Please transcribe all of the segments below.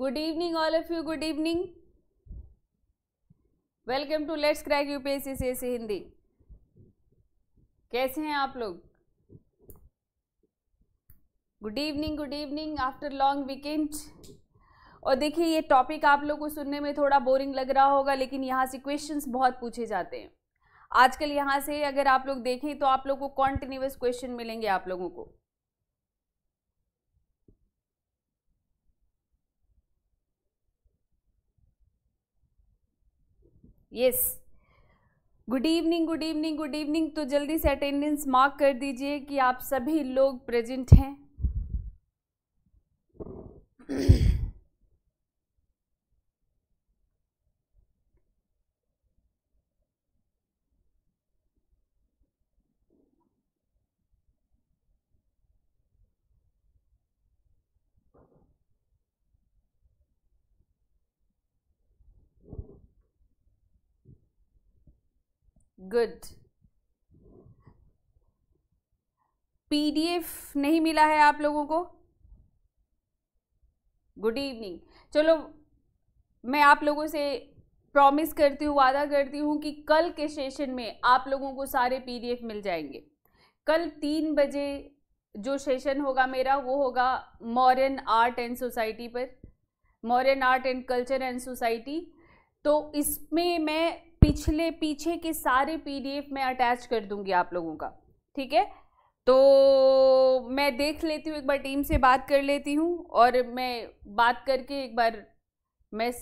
good evening all of you good evening welcome to let's crack UPSC CSC Hindi कैसे हैं आप लोग good evening good evening after long weekend और देखिए ये टॉपिक आप लोग को सुनने में थोड़ा बोरिंग लग रहा होगा लेकिन यहाँ से क्वेश्चंस बहुत पूछे जाते हैं आजकल यहाँ से अगर आप लोग देखें तो आप लोग को कॉन्टिन्यूस क्वेश्चन मिलेंगे आप लोगों को yes good evening good evening good evening तो जल्दी से अटेंडेंस मार्क कर दीजिए कि आप सभी लोग प्रेजेंट हैं गुड पीडीएफ नहीं मिला है आप लोगों को गुड इवनिंग चलो मैं आप लोगों से प्रॉमिस करती हूँ वादा करती हूँ कि कल के सेशन में आप लोगों को सारे पीडीएफ मिल जाएंगे कल तीन बजे जो सेशन होगा मेरा वो होगा मॉरन आर्ट एंड सोसाइटी पर modern art and culture and society तो इसमें मैं पिछले पीछे के सारे पीडीएफ मैं अटैच कर दूंगी आप लोगों का ठीक है तो मैं देख लेती हूँ एक बार टीम से बात कर लेती हूँ और मैं बात करके एक बार मैं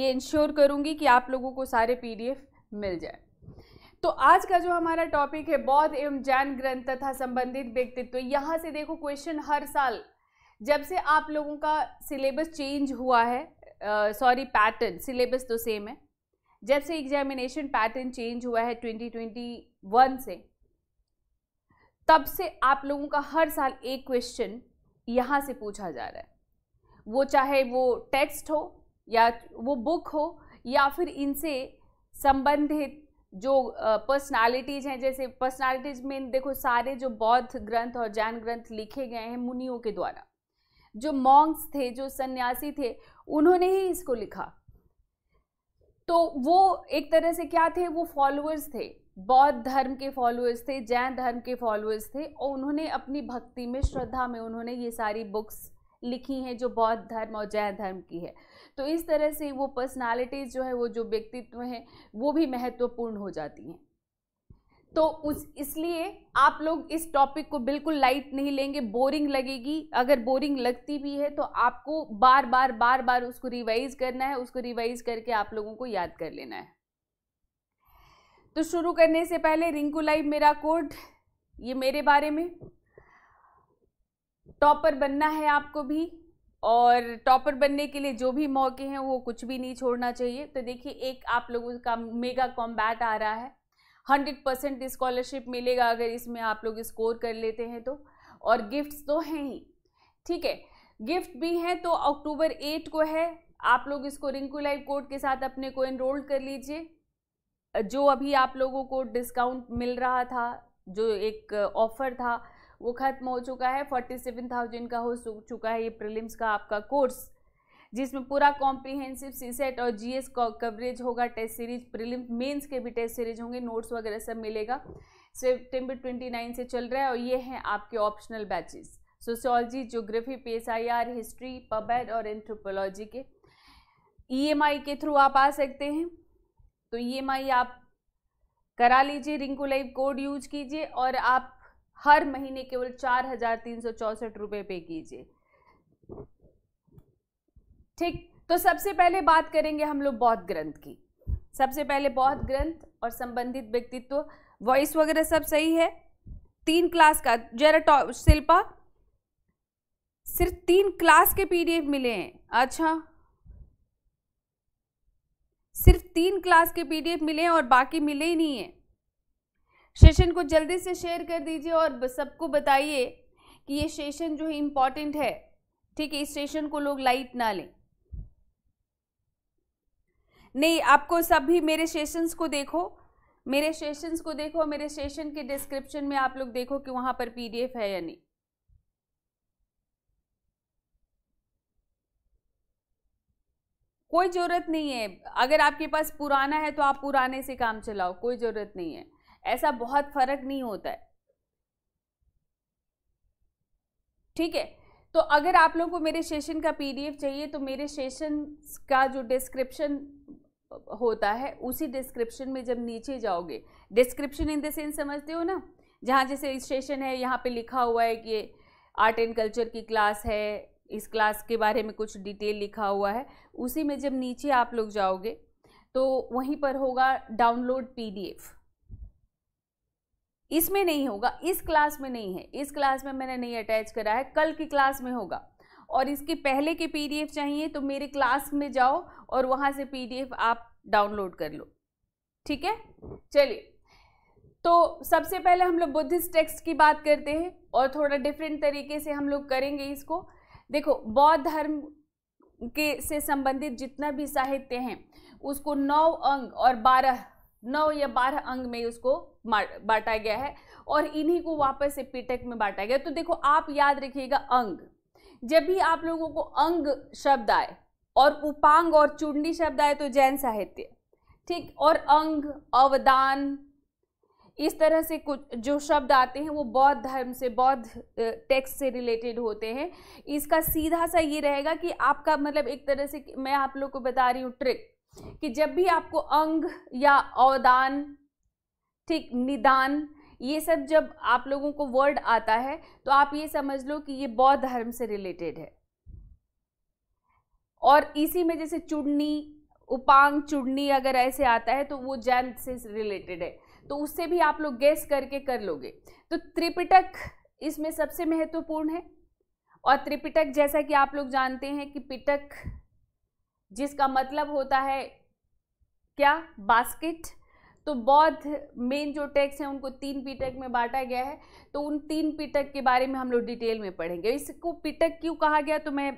ये इंश्योर करूँगी कि आप लोगों को सारे पीडीएफ मिल जाए तो आज का जो हमारा टॉपिक है बौद्ध एवं जैन ग्रंथ तथा संबंधित व्यक्तित्व यहाँ से देखो क्वेश्चन हर साल जब से आप लोगों का सिलेबस चेंज हुआ है सॉरी पैटर्न सिलेबस तो सेम है जब से एग्जामिनेशन पैटर्न चेंज हुआ है 2021 से तब से आप लोगों का हर साल एक क्वेश्चन यहाँ से पूछा जा रहा है वो चाहे वो टेक्स्ट हो या वो बुक हो या फिर इनसे संबंधित जो पर्सनालिटीज हैं जैसे पर्सनालिटीज में देखो सारे जो बौद्ध ग्रंथ और जैन ग्रंथ लिखे गए हैं मुनियों के द्वारा जो मॉन्ग्स थे जो सन्यासी थे उन्होंने ही इसको लिखा तो वो एक तरह से क्या थे वो फॉलोअर्स थे बौद्ध धर्म के फॉलोअर्स थे जैन धर्म के फॉलोअर्स थे और उन्होंने अपनी भक्ति में श्रद्धा में उन्होंने ये सारी बुक्स लिखी हैं जो बौद्ध धर्म और जैन धर्म की है तो इस तरह से वो पर्सनालिटीज़ जो है वो जो व्यक्तित्व हैं वो भी महत्वपूर्ण हो जाती हैं तो उस इसलिए आप लोग इस टॉपिक को बिल्कुल लाइट नहीं लेंगे बोरिंग लगेगी अगर बोरिंग लगती भी है तो आपको बार बार बार बार उसको रिवाइज करना है उसको रिवाइज करके आप लोगों को याद कर लेना है तो शुरू करने से पहले रिंकू लाइव मेरा कोड ये मेरे बारे में टॉपर बनना है आपको भी और टॉपर बनने के लिए जो भी मौके हैं वो कुछ भी नहीं छोड़ना चाहिए तो देखिए एक आप लोगों का मेगा कॉम्बैट आ रहा है हंड्रेड परसेंट स्कॉलरशिप मिलेगा अगर इसमें आप लोग स्कोर कर लेते हैं तो और गिफ्ट्स तो हैं ही ठीक है गिफ्ट भी हैं तो अक्टूबर एट को है आप लोग इसको रिंकू लाइव कोड के साथ अपने को एनरोल कर लीजिए जो अभी आप लोगों को डिस्काउंट मिल रहा था जो एक ऑफ़र uh, था वो ख़त्म हो चुका है फोर्टी सेवन थाउजेंड का हो चुका है ये प्रिलिम्स का आपका कोर्स जिसमें पूरा कॉम्प्रिहेंसिव सीसेट और जीएस कवरेज होगा टेस्ट सीरीज प्रिलिम मेंस के भी टेस्ट सीरीज होंगे नोट्स वगैरह सब मिलेगा ट्वेंटी नाइन से चल रहा है और ये हैं आपके optional batches sociology geography or history पबैड और एंथ्रोपोलॉजी के ई e के थ्रू आप आ सकते हैं तो ई e आप करा लीजिए रिंकू लाइव कोड यूज कीजिए और आप हर महीने केवल चार हज़ार तीन सौ चौंसठ रुपये पे कीजिए ठीक तो सबसे पहले बात करेंगे हम लोग बौद्ध ग्रंथ की सबसे पहले बौद्ध ग्रंथ और संबंधित व्यक्तित्व वॉइस वगैरह सब सही है तीन क्लास का टॉ शिल्पा सिर्फ तीन क्लास के पीडीएफ मिले हैं अच्छा सिर्फ तीन क्लास के पीडीएफ मिले हैं और बाकी मिले ही नहीं है सेशन को जल्दी से शेयर कर दीजिए और सबको बताइए कि ये सेशन जो है इम्पॉर्टेंट है ठीक है इस सेशन को लोग लाइट ना लें नहीं आपको सभी मेरे सेशंस को देखो मेरे सेशंस को देखो मेरे सेशन के डिस्क्रिप्शन में आप लोग देखो कि वहां पर पीडीएफ है या नहीं कोई ज़रूरत नहीं है अगर आपके पास पुराना है तो आप पुराने से काम चलाओ कोई ज़रूरत नहीं है ऐसा बहुत फ़र्क नहीं होता है ठीक है तो अगर आप लोगों को मेरे सेशन का पीडीएफ चाहिए तो मेरे सेशन का जो डिस्क्रिप्शन होता है उसी डिस्क्रिप्शन में जब नीचे जाओगे डिस्क्रिप्शन इन द सेंस समझते हो ना जहाँ जैसे स्टेशन है यहाँ पे लिखा हुआ है कि ये आर्ट एंड कल्चर की क्लास है इस क्लास के बारे में कुछ डिटेल लिखा हुआ है उसी में जब नीचे आप लोग जाओगे तो वहीं पर होगा डाउनलोड पीडीएफ इसमें नहीं होगा इस क्लास में नहीं है इस क्लास में मैंने नहीं अटैच करा है कल की क्लास में होगा और इसके पहले के पीडीएफ चाहिए तो मेरे क्लास में जाओ और वहाँ से पीडीएफ आप डाउनलोड कर लो ठीक है चलिए तो सबसे पहले हम लोग बुद्धिस्ट टेक्स्ट की बात करते हैं और थोड़ा डिफरेंट तरीके से हम लोग करेंगे इसको देखो बौद्ध धर्म के से संबंधित जितना भी साहित्य हैं उसको नौ अंग और बारह नौ या बारह अंग में उसको बांटा गया है और इन्हीं को वापस से पीटेक में बांटा गया तो देखो आप याद रखिएगा अंग जब भी आप लोगों को अंग शब्द आए और उपांग और चुंडी शब्द आए तो जैन साहित्य ठीक और अंग अवदान इस तरह से कुछ जो शब्द आते हैं वो बौद्ध धर्म से बौद्ध टेक्स्ट से रिलेटेड होते हैं इसका सीधा सा ये रहेगा कि आपका मतलब एक तरह से मैं आप लोग को बता रही हूँ ट्रिक कि जब भी आपको अंग या अवदान ठीक निदान ये सब जब आप लोगों को वर्ड आता है तो आप ये समझ लो कि ये बौद्ध धर्म से रिलेटेड है और इसी में जैसे चुड़नी उपांग चुड़नी अगर ऐसे आता है तो वो जैन से रिलेटेड है तो उससे भी आप लोग गैस करके कर लोगे तो त्रिपिटक इसमें सबसे महत्वपूर्ण है और त्रिपिटक जैसा कि आप लोग जानते हैं कि पिटक जिसका मतलब होता है क्या बास्केट तो बौद्ध मेन जो टेक्स्ट हैं उनको तीन पिटक में बांटा गया है तो उन तीन पिटक के बारे में हम लोग डिटेल में पढ़ेंगे इसको पिटक क्यों कहा गया तो मैं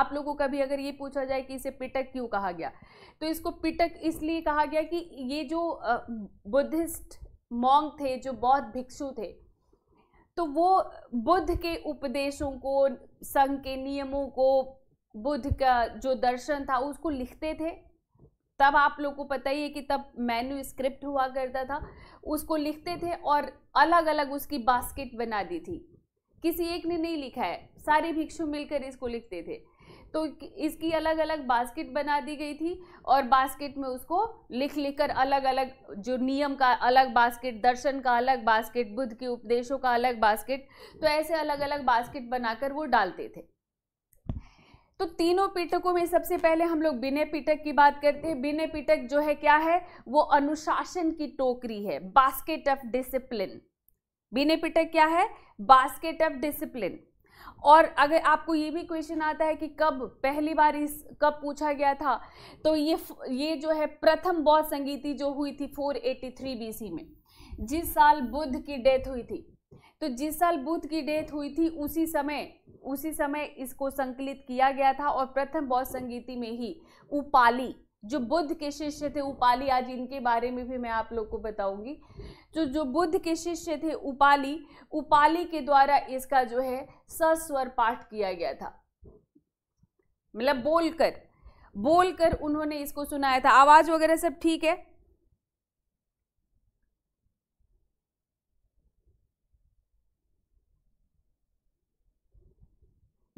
आप लोगों का भी अगर ये पूछा जाए कि इसे पिटक क्यों कहा गया तो इसको पिटक इसलिए कहा गया कि ये जो बुद्धिस्ट मोंग थे जो बौद्ध भिक्षु थे तो वो बुद्ध के उपदेशों को संघ के नियमों को बुद्ध का जो दर्शन था उसको लिखते थे तब आप लोग को पता ही है कि तब मैन्यू स्क्रिप्ट हुआ करता था उसको लिखते थे और अलग अलग उसकी बास्केट बना दी थी किसी एक ने नहीं लिखा है सारे भिक्षु मिलकर इसको लिखते थे तो इसकी अलग अलग बास्केट बना दी गई थी और बास्केट में उसको लिख लिख कर अलग अलग जो नियम का अलग बास्केट दर्शन का अलग बास्केट बुद्ध के उपदेशों का अलग बास्केट तो ऐसे अलग अलग बास्केट बनाकर वो डालते थे तो तीनों पीटकों में सबसे पहले हम लोग बिने पीटक की बात करते हैं बिने पीटक जो है क्या है वो अनुशासन की टोकरी है बास्केट ऑफ डिसिप्लिन बिने पीटक क्या है बास्केट ऑफ डिसिप्लिन और अगर आपको ये भी क्वेश्चन आता है कि कब पहली बार इस कब पूछा गया था तो ये ये जो है प्रथम बौद्ध संगीति जो हुई थी 483 बीसी में जिस साल बुद्ध की डेथ हुई थी तो जिस साल बुद्ध की डेथ हुई थी उसी समय उसी समय इसको संकलित किया गया था और प्रथम बौद्ध संगीति में ही उपाली जो बुद्ध के शिष्य थे उपाली आज इनके बारे में भी मैं आप लोग को बताऊंगी तो जो बुद्ध के शिष्य थे उपाली उपाली के द्वारा इसका जो है सस्वर पाठ किया गया था मतलब बोलकर बोलकर उन्होंने इसको सुनाया था आवाज वगैरह सब ठीक है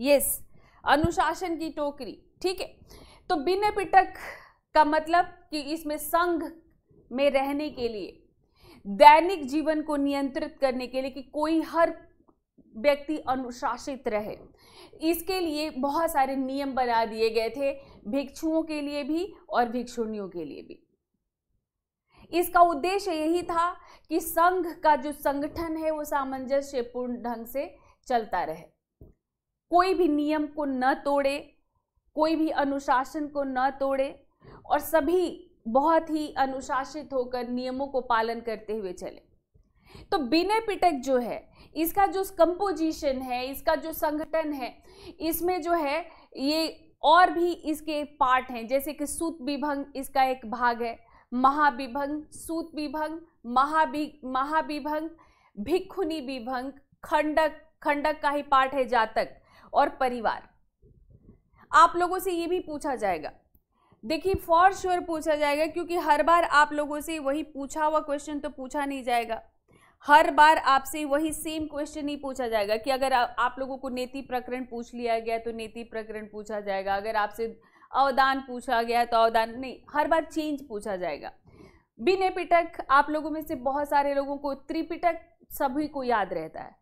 यस अनुशासन की टोकरी ठीक है तो बिन पिटक का मतलब कि इसमें संघ में रहने के लिए दैनिक जीवन को नियंत्रित करने के लिए कि कोई हर व्यक्ति अनुशासित रहे इसके लिए बहुत सारे नियम बना दिए गए थे भिक्षुओं के लिए भी और भिक्षुणियों के लिए भी इसका उद्देश्य यही था कि संघ का जो संगठन है वो सामंजस्यपूर्ण ढंग से चलता रहे कोई भी नियम को न तोड़े कोई भी अनुशासन को न तोड़े और सभी बहुत ही अनुशासित होकर नियमों को पालन करते हुए चले तो बिने पिटक जो है इसका जो कंपोजिशन है इसका जो संगठन है इसमें जो है ये और भी इसके पार्ट हैं जैसे कि सूत विभंग इसका एक भाग है महाविभंग सूत विभंग महाभि महाविभंग भिक्खुनी विभंग खंडक खंडक का ही पार्ट है जातक और परिवार आप लोगों से ये भी पूछा जाएगा देखिए फॉर श्योर पूछा जाएगा क्योंकि हर बार आप लोगों से वही पूछा हुआ क्वेश्चन तो पूछा नहीं जाएगा हर बार आपसे वही सेम क्वेश्चन ही पूछा जाएगा कि अगर आ, आप लोगों को नेति प्रकरण पूछ लिया गया तो नेति प्रकरण पूछा जाएगा अगर आपसे अवदान पूछा गया तो अवदान नहीं हर बार चेंज पूछा जाएगा बिने पिटक आप लोगों में से बहुत सारे लोगों को त्रिपिटक सभी को याद रहता है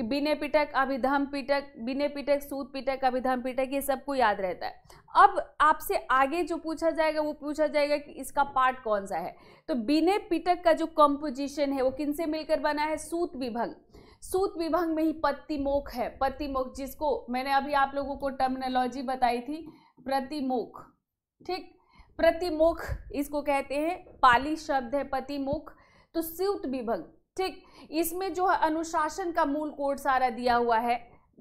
कि बिने पिटक अभिधम पिटक बिने पिटक सूत पिटक अभिधम पिटक ये सबको याद रहता है अब आपसे आगे जो पूछा जाएगा वो पूछा जाएगा कि इसका पार्ट कौन सा है तो बिने पिटक का जो कंपोजिशन है वो किन से मिलकर बना है सूत विभंग सूत विभंग में ही पत्तिमोख है पत्तिमोख जिसको मैंने अभी आप लोगों को टर्मिनोलॉजी बताई थी प्रतिमोख ठीक प्रतिमोख इसको कहते हैं पाली शब्द है पतिमुख तो सूत विभंग ठीक इसमें जो है अनुशासन का मूल कोड सारा दिया हुआ है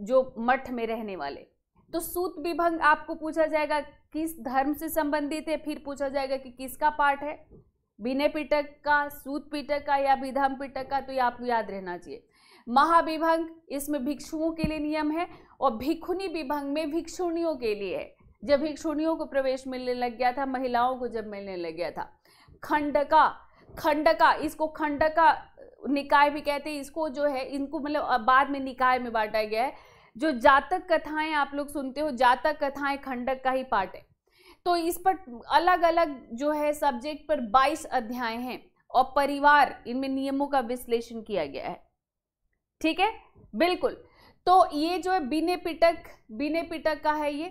जो मठ में रहने वाले तो सूत विभंग आपको पूछा जाएगा किस धर्म से संबंधित है फिर पूछा जाएगा कि किसका पाठ है विनय पिटक का सूत पिटक का या विधम पिटक का तो ये आपको याद रहना चाहिए महाविभंग इसमें भिक्षुओं के लिए नियम है और भिक्षुनी विभंग में भिक्षुणियों के लिए है जब भिक्षुणियों को प्रवेश मिलने लग गया था महिलाओं को जब मिलने लग गया था खंडका खंडका इसको खंडका निकाय भी कहते हैं इसको जो है इनको मतलब बाद में निकाय में बांटा गया है जो जातक कथाएं आप लोग सुनते हो जातक कथाएं खंडक का ही पार्ट है तो इस पर अलग अलग जो है सब्जेक्ट पर 22 अध्याय हैं और परिवार इनमें नियमों का विश्लेषण किया गया है ठीक है बिल्कुल तो ये जो है बिने पिटक बिने पिटक का है ये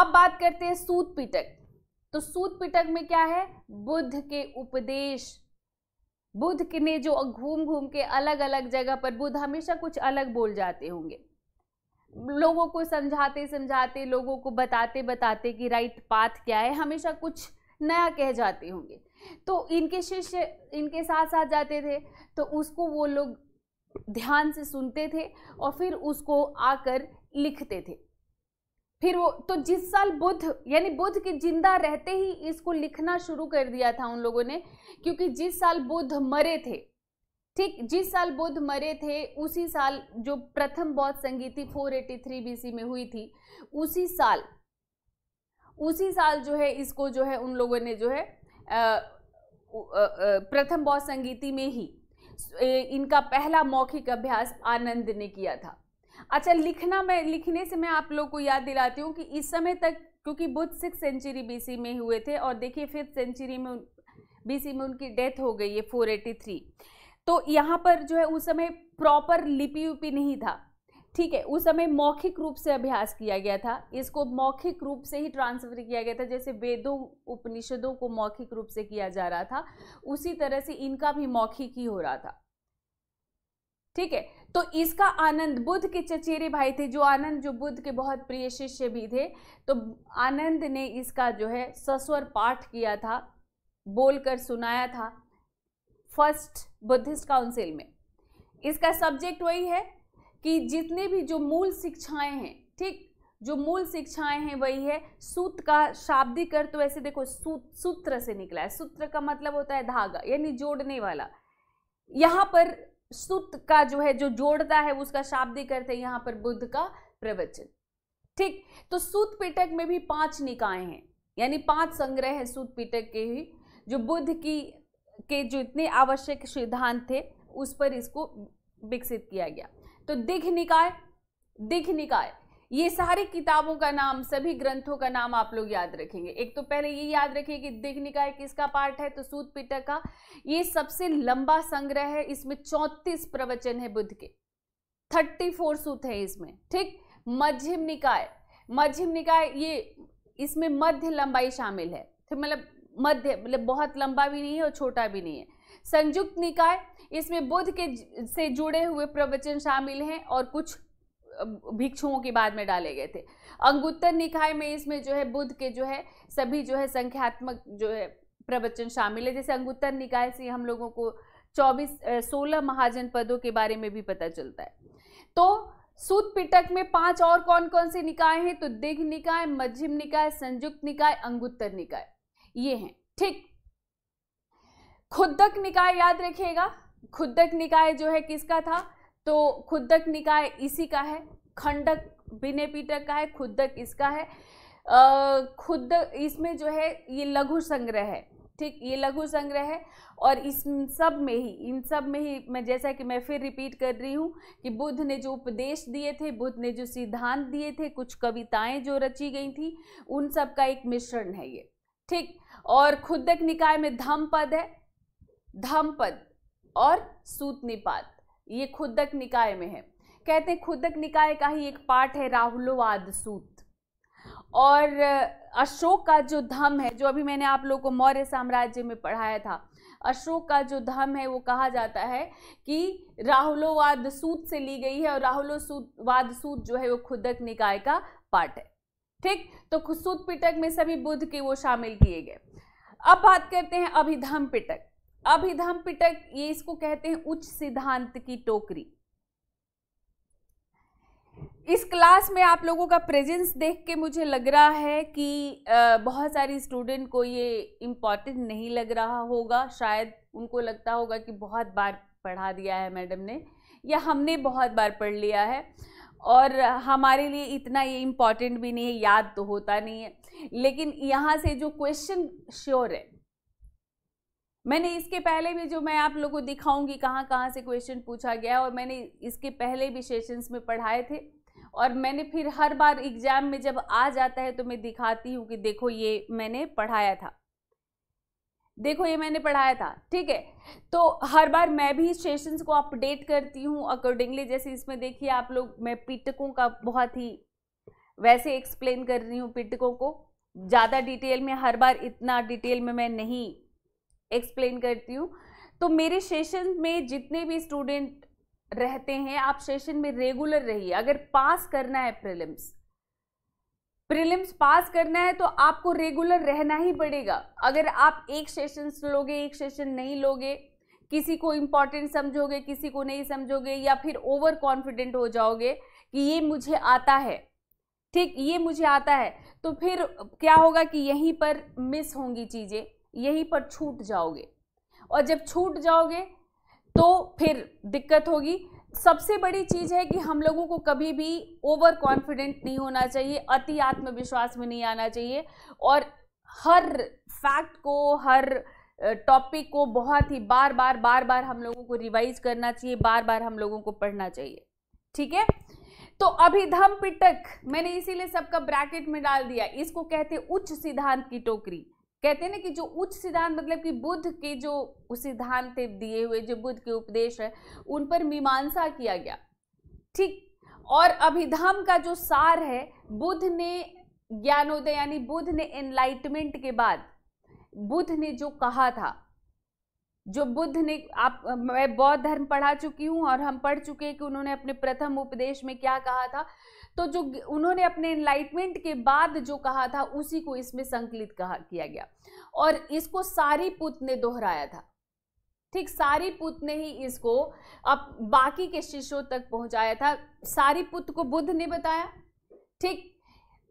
अब बात करते हैं सूत पिटक तो सूत पिटक में क्या है बुद्ध के उपदेश बुद्ध ने जो घूम घूम के अलग अलग जगह पर बुद्ध हमेशा कुछ अलग बोल जाते होंगे लोगों को समझाते समझाते लोगों को बताते बताते कि राइट पाथ क्या है हमेशा कुछ नया कह जाते होंगे तो इनके शिष्य इनके साथ साथ जाते थे तो उसको वो लोग ध्यान से सुनते थे और फिर उसको आकर लिखते थे फिर वो तो जिस साल बुद्ध यानी बुद्ध के जिंदा रहते ही इसको लिखना शुरू कर दिया था उन लोगों ने क्योंकि जिस साल बुद्ध मरे थे ठीक जिस साल बुद्ध मरे थे उसी साल जो प्रथम बौद्ध संगीति 483 बीसी में हुई थी उसी साल उसी साल जो है इसको जो है उन लोगों ने जो है आ, प्रथम बौद्ध संगीति में ही इनका पहला मौखिक अभ्यास आनंद ने किया था अच्छा लिखना मैं लिखने से मैं आप लोग को याद दिलाती हूँ कि इस समय तक क्योंकि बुद्ध सिक्स सेंचुरी बीसी में हुए थे और देखिए फिफ्थ सेंचुरी में बीसी में उनकी डेथ हो गई है फोर एटी थ्री तो यहाँ पर जो है उस समय प्रॉपर लिपि उपि नहीं था ठीक है उस समय मौखिक रूप से अभ्यास किया गया था इसको मौखिक रूप से ही ट्रांसफर किया गया था जैसे वेदों उपनिषदों को मौखिक रूप से किया जा रहा था उसी तरह से इनका भी मौखिक ही हो रहा था ठीक है तो इसका आनंद बुद्ध के चचेरे भाई थे जो आनंद जो बुद्ध के बहुत प्रिय शिष्य भी थे तो आनंद ने इसका जो है सस्वर पाठ किया था बोलकर सुनाया था फर्स्ट बुद्धिस्ट काउंसिल में इसका सब्जेक्ट वही है कि जितने भी जो मूल शिक्षाएं हैं ठीक जो मूल शिक्षाएं हैं वही है सूत का शाब्दिक अर्थ तो वैसे देखो सूत सूत्र से निकला है सूत्र का मतलब होता है धागा यानी जोड़ने वाला यहाँ पर सुत का जो है जो जोड़ता है उसका शाब्दिक अर्थ है यहां पर बुद्ध का प्रवचन ठीक तो सूत पिटक में भी पांच निकाय हैं यानी पांच संग्रह हैं सूत पिटक के ही जो बुद्ध की के जो इतने आवश्यक सिद्धांत थे उस पर इसको विकसित किया गया तो दिख निकाय दिघ निकाय ये सारी किताबों का नाम सभी ग्रंथों का नाम आप लोग याद रखेंगे एक तो पहले ये याद रखिए कि दिग्ध निकाय किसका पार्ट है तो सूत पिटक का ये सबसे लंबा संग्रह है इसमें चौतीस प्रवचन है बुद्ध के थर्टी फोर सूत है इसमें ठीक मध्यम निकाय मध्यम निकाय ये इसमें मध्य लंबाई शामिल है तो मतलब मध्य मतलब बहुत लंबा भी नहीं है और छोटा भी नहीं है संयुक्त निकाय इसमें बुद्ध के से जुड़े हुए प्रवचन शामिल हैं और कुछ भिक्षुओं के बाद में डाले गए थे अंगुत्तर निकाय में इसमें जो है बुद्ध के जो है सभी जो है संख्यात्मक जो है प्रवचन शामिल है जैसे अंगुत्तर निकाय से हम लोगों को चौबीस सोलह महाजन पदों के बारे में भी पता चलता है तो सूत पिटक में पांच और कौन कौन से निकाय हैं तो दिघ निकाय मध्यम निकाय संयुक्त निकाय अंगुत्तर निकाय ये हैं ठीक खुदक निकाय याद रखिएगा खुदक निकाय जो है किसका था तो खुदक निकाय इसी का है खंडक बिने पीटक का है खुदक इसका है खुद इसमें जो है ये लघु संग्रह है ठीक ये लघु संग्रह है और इस सब में ही इन सब में ही मैं जैसा कि मैं फिर रिपीट कर रही हूँ कि बुद्ध ने जो उपदेश दिए थे बुद्ध ने जो सिद्धांत दिए थे कुछ कविताएं जो रची गई थी उन सब का एक मिश्रण है ये ठीक और खुदक निकाय में धम पद है धम पद और सूत निपात ये खुदक निकाय में है कहते हैं खुदक निकाय का ही एक पाठ है राहुलोवाद सूत और अशोक का जो धम है जो अभी मैंने आप लोगों को मौर्य साम्राज्य में पढ़ाया था अशोक का जो धम है वो कहा जाता है कि राहुलोवाद सूत से ली गई है और राहुलो सूत वाद सूत जो है वो खुदक निकाय का पाठ है ठीक तो सूत पिटक में सभी बुद्ध के वो शामिल किए गए अब बात करते हैं अभिधम पिटक अभिधम पिटक ये इसको कहते हैं उच्च सिद्धांत की टोकरी इस क्लास में आप लोगों का प्रेजेंस देख के मुझे लग रहा है कि बहुत सारी स्टूडेंट को ये इम्पॉर्टेंट नहीं लग रहा होगा शायद उनको लगता होगा कि बहुत बार पढ़ा दिया है मैडम ने या हमने बहुत बार पढ़ लिया है और हमारे लिए इतना ये इम्पॉर्टेंट भी नहीं है याद तो होता नहीं है लेकिन यहाँ से जो क्वेश्चन श्योर है मैंने इसके पहले भी जो मैं आप लोगों को दिखाऊंगी कहाँ कहाँ से क्वेश्चन पूछा गया और मैंने इसके पहले भी सेशंस में पढ़ाए थे और मैंने फिर हर बार एग्जाम में जब आ जाता है तो मैं दिखाती हूँ कि देखो ये मैंने पढ़ाया था देखो ये मैंने पढ़ाया था ठीक है तो हर बार मैं भी सेशंस को अपडेट करती हूँ अकॉर्डिंगली जैसे इसमें देखिए आप लोग मैं पिटकों का बहुत ही वैसे एक्सप्लेन कर रही हूँ पिटकों को ज़्यादा डिटेल में हर बार इतना डिटेल में मैं नहीं एक्सप्लेन करती हूँ तो मेरे सेशन में जितने भी स्टूडेंट रहते हैं आप सेशन में रेगुलर रहिए अगर पास करना है प्रिलिम्स प्रिलिम्स पास करना है तो आपको रेगुलर रहना ही पड़ेगा अगर आप एक सेशन लोगे एक सेशन नहीं लोगे किसी को इम्पॉर्टेंट समझोगे किसी को नहीं समझोगे या फिर ओवर कॉन्फिडेंट हो जाओगे कि ये मुझे आता है ठीक ये मुझे आता है तो फिर क्या होगा कि यहीं पर मिस होंगी चीज़ें यहीं पर छूट जाओगे और जब छूट जाओगे तो फिर दिक्कत होगी सबसे बड़ी चीज़ है कि हम लोगों को कभी भी ओवर कॉन्फिडेंट नहीं होना चाहिए अति आत्मविश्वास में नहीं आना चाहिए और हर फैक्ट को हर टॉपिक को बहुत ही बार बार बार बार हम लोगों को रिवाइज करना चाहिए बार बार हम लोगों को पढ़ना चाहिए ठीक है तो अभिधम पिटक मैंने इसीलिए सबका ब्रैकेट में डाल दिया इसको कहते उच्च सिद्धांत की टोकरी कहते हैं ना कि जो उच्च सिद्धांत मतलब कि बुद्ध के जो सिद्धांत दिए हुए जो बुद्ध के उपदेश है उन पर मीमांसा किया गया ठीक और अभिधाम का जो सार है बुद्ध ने ज्ञानोदय यानी बुद्ध ने एनलाइटमेंट के बाद बुद्ध ने जो कहा था जो बुद्ध ने आप मैं बौद्ध धर्म पढ़ा चुकी हूं और हम पढ़ चुके हैं कि उन्होंने अपने प्रथम उपदेश में क्या कहा था तो जो उन्होंने अपने इनलाइटमेंट के बाद जो कहा था उसी को इसमें संकलित कहा किया गया और इसको सारी पुत ने दोहराया था ठीक सारी पुत ने ही इसको अब बाकी के शिष्यों तक पहुंचाया था सारी पुत को बुद्ध ने बताया ठीक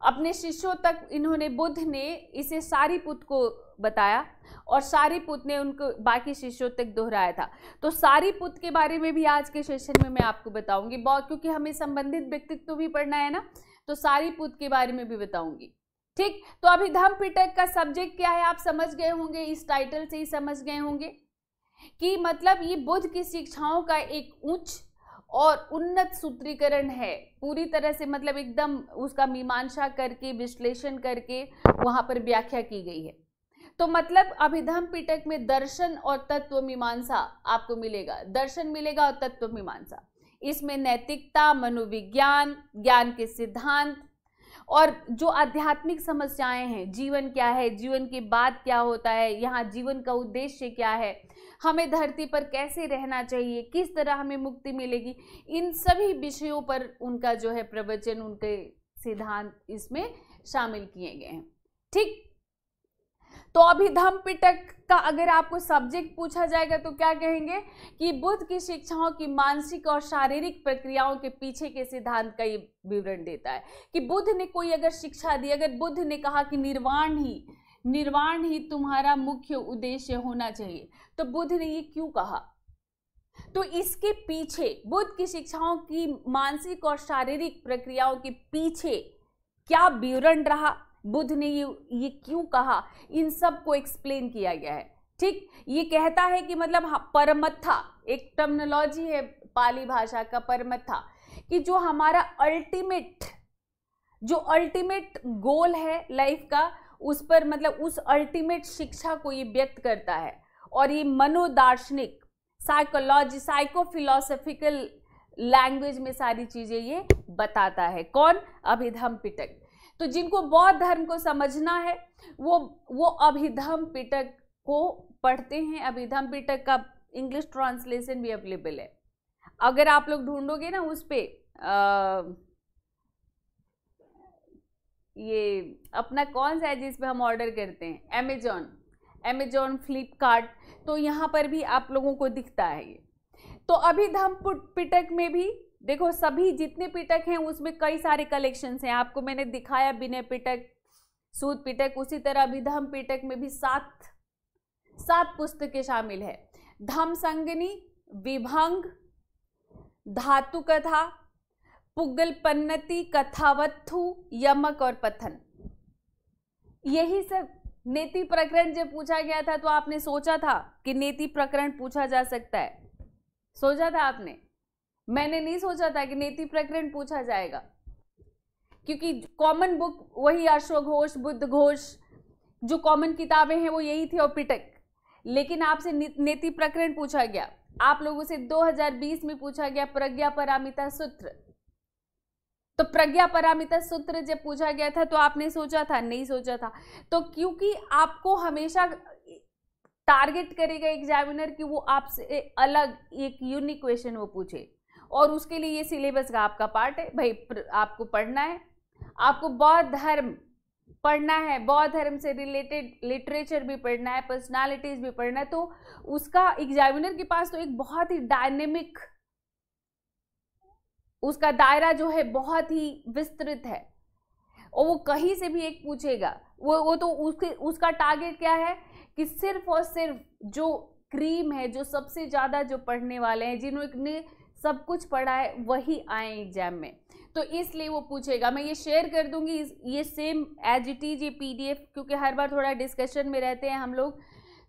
अपने शिष्यों तक इन्होंने बुद्ध ने इसे सारीपुत को बताया और सारीपुत ने उनको बाकी शिष्यों तक दोहराया था तो सारीपुत के बारे में भी आज के सेशन में मैं आपको बताऊंगी बहुत क्योंकि हमें संबंधित व्यक्तित्व तो भी पढ़ना है ना तो सारीपुत के बारे में भी बताऊंगी ठीक तो अभी धम पिटक का सब्जेक्ट क्या है आप समझ गए होंगे इस टाइटल से ही समझ गए होंगे कि मतलब ये बुद्ध की शिक्षाओं का एक उच्च और उन्नत सूत्रीकरण है पूरी तरह से मतलब एकदम उसका मीमांसा करके विश्लेषण करके वहां पर व्याख्या की गई है तो मतलब अभिधम पिटक में दर्शन और तत्व मीमांसा आपको मिलेगा दर्शन मिलेगा और तत्व मीमांसा इसमें नैतिकता मनोविज्ञान ज्ञान के सिद्धांत और जो आध्यात्मिक समस्याएं हैं जीवन क्या है जीवन के बाद क्या होता है यहाँ जीवन का उद्देश्य क्या है हमें धरती पर कैसे रहना चाहिए किस तरह हमें मुक्ति मिलेगी इन सभी विषयों पर उनका जो है प्रवचन उनके सिद्धांत इसमें शामिल किए गए हैं ठीक तो अभी धम पिटक का अगर आपको सब्जेक्ट पूछा जाएगा तो क्या कहेंगे कि बुद्ध की शिक्षाओं की मानसिक और शारीरिक प्रक्रियाओं के पीछे के सिद्धांत का ये विवरण देता है कि बुद्ध ने कोई अगर शिक्षा दी अगर बुद्ध ने कहा कि निर्वाण ही निर्वाण ही तुम्हारा मुख्य उद्देश्य होना चाहिए तो बुद्ध ने ये क्यों कहा तो इसके पीछे बुद्ध की शिक्षाओं की मानसिक और शारीरिक प्रक्रियाओं के पीछे क्या विवरण रहा बुद्ध ने ये ये क्यों कहा इन सब को एक्सप्लेन किया गया है ठीक ये कहता है कि मतलब हाँ, परमत्था एक टर्मनोलॉजी है पाली भाषा का परमत्था कि जो हमारा अल्टीमेट जो अल्टीमेट गोल है लाइफ का उस पर मतलब उस अल्टीमेट शिक्षा को ये व्यक्त करता है और ये मनोदार्शनिक साइकोलॉजी साइकोफिलोसफिकल लैंग्वेज में सारी चीज़ें ये बताता है कौन अभिधम पिटक तो जिनको बौद्ध धर्म को समझना है वो वो अभिधम पिटक को पढ़ते हैं अभिधम पिटक का इंग्लिश ट्रांसलेशन भी अवेलेबल है अगर आप लोग ढूंढोगे ना उस पर ये अपना कौन सा है जिस पर हम ऑर्डर करते हैं अमेजोन अमेजोन फ्लिपकार्ट तो यहाँ पर भी आप लोगों को दिखता है ये तो अभी धम तो पिटक में भी देखो सभी जितने पिटक हैं उसमें कई सारे कलेक्शंस हैं आपको मैंने दिखाया बिने पिटक सूद पिटक उसी तरह अभिधम पिटक में भी सात सात पुस्तकें शामिल है धम संगनी विभंग धातु कथा पुगल पन्नति कथावत्थु यमक और पथन यही सब नेति प्रकरण जब पूछा गया था तो आपने सोचा था कि नेति प्रकरण पूछा जा सकता है सोचा था आपने मैंने नहीं सोचा था कि नेति प्रकरण पूछा जाएगा क्योंकि कॉमन बुक वही अश्वघोष बुद्ध घोष जो कॉमन किताबें हैं वो यही थी और पिटक लेकिन आपसे नेति प्रकरण पूछा गया आप लोगों से 2020 में पूछा गया प्रज्ञा परामिता सूत्र तो प्रज्ञा परामिता सूत्र जब पूछा गया था तो आपने सोचा था नहीं सोचा था तो क्योंकि आपको हमेशा टारगेट करेगा एग्जामिनर कि वो आपसे अलग एक यूनिक क्वेश्चन वो पूछे और उसके लिए ये सिलेबस का आपका पार्ट है भाई आपको पढ़ना है आपको बौद्ध धर्म पढ़ना है बौद्ध धर्म से रिलेटेड लिटरेचर भी पढ़ना है पर्सनालिटीज भी पढ़ना है तो उसका एग्जामिनर के पास तो एक बहुत ही डायनेमिक उसका दायरा जो है बहुत ही विस्तृत है और वो कहीं से भी एक पूछेगा वो वो तो उसके उसका टारगेट क्या है कि सिर्फ और सिर्फ जो क्रीम है जो सबसे ज़्यादा जो पढ़ने वाले हैं जिन्होंने सब कुछ पढ़ा है वही आए एग्जाम में तो इसलिए वो पूछेगा मैं ये शेयर कर दूंगी ये सेम एज इट इज ये पीडीएफ क्योंकि हर बार थोड़ा डिस्कशन में रहते हैं हम लोग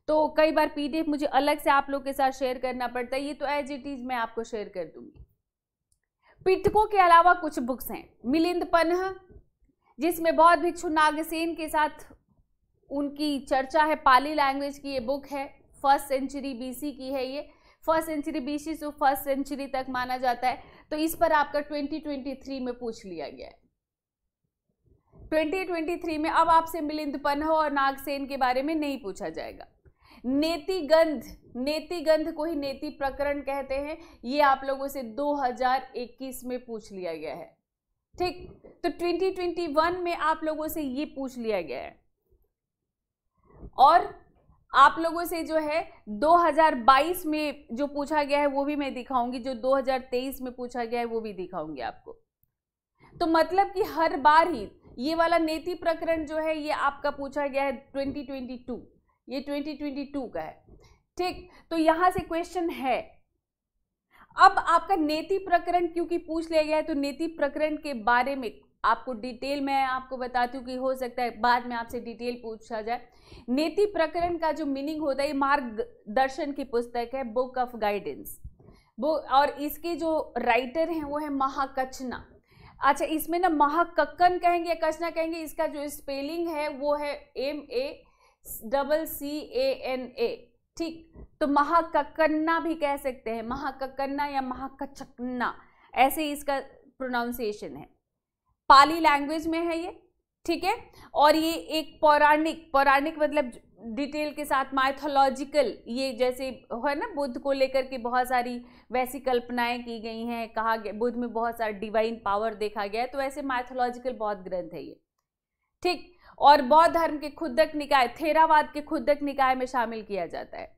तो कई बार पीडीएफ मुझे अलग से आप लोग के साथ शेयर करना पड़ता है ये तो एज इट इज मैं आपको शेयर कर दूंगी पिटकों के अलावा कुछ बुक्स हैं मिलिंद पन्ह जिसमें बौद्ध भिक्षु नागसेन के साथ उनकी चर्चा है पाली लैंग्वेज की ये बुक है फर्स्ट सेंचुरी बीसी की है ये फर्स्ट सेंचुरी बीसी से फर्स्ट सेंचुरी तक माना जाता है तो इस पर आपका 2023 में पूछ लिया गया है 2023 में अब आपसे मिलिंद पन्ह और नागसेन के बारे में नहीं पूछा जाएगा नेतिगंध नेतिगंध को ही नेति प्रकरण कहते हैं ये आप लोगों से 2021 में पूछ लिया गया है ठीक तो 2021 में आप लोगों से ये पूछ लिया गया है और आप लोगों से जो है 2022 में जो पूछा गया है वो भी मैं दिखाऊंगी जो 2023 में पूछा गया है वो भी दिखाऊंगी आपको तो मतलब कि हर बार ही ये वाला नेति प्रकरण जो है ये आपका पूछा गया है 2022 ये 2022 का है ठीक तो यहां से क्वेश्चन है अब आपका नेति प्रकरण क्योंकि पूछ लिया गया है तो नेति प्रकरण के बारे में आपको डिटेल में आपको बताती हूँ कि हो सकता है बाद में आपसे डिटेल पूछा जाए नेति प्रकरण का जो मीनिंग होता है ये मार्गदर्शन की पुस्तक है बुक ऑफ गाइडेंस वो और इसके जो राइटर हैं वो है महाकचना अच्छा इसमें ना महाकक्कन कहेंगे या कचना कहेंगे इसका जो स्पेलिंग है वो है M A double C A N A ठीक तो महाकन्ना भी कह सकते हैं महाकन्ना या महाकचकन्ना ऐसे इसका प्रोनाउंसिएशन है पाली लैंग्वेज में है ये ठीक है और ये एक पौराणिक पौराणिक मतलब डिटेल के साथ माइथोलॉजिकल ये जैसे है ना बुद्ध को लेकर के बहुत सारी वैसी कल्पनाएं की गई हैं कहा गया बुद्ध में बहुत सारा डिवाइन पावर देखा गया है तो ऐसे माइथोलॉजिकल बहुत ग्रंथ है ये ठीक और बौद्ध धर्म के खुदक निकाय थेरावाद के खुदक निकाय में शामिल किया जाता है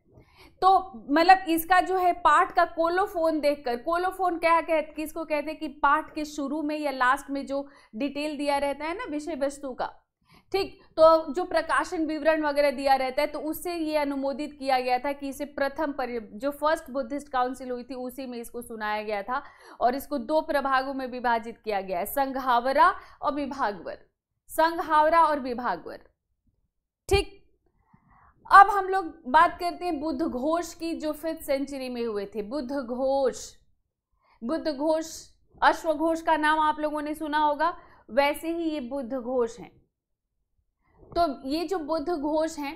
तो मतलब इसका जो है पाठ का कोलोफोन देखकर कोलोफोन क्या कह किसको कहते हैं कि पाठ के शुरू में या लास्ट में जो डिटेल दिया रहता है ना विषय वस्तु का ठीक तो जो प्रकाशन विवरण वगैरह दिया रहता है तो उससे ये अनुमोदित किया गया था कि इसे प्रथम पर जो फर्स्ट बुद्धिस्ट काउंसिल हुई थी उसी में इसको सुनाया गया था और इसको दो प्रभागों में विभाजित किया गया है संघावरा और विभागवर संघ हावरा और विभागवर ठीक अब हम लोग बात करते हैं बुद्ध घोष की जो फिफ्थ सेंचुरी में हुए थे बुद्ध घोष बुद्ध घोष अश्व घोष का नाम आप लोगों ने सुना होगा वैसे ही ये बुद्ध घोष हैं तो ये जो बुद्ध घोष हैं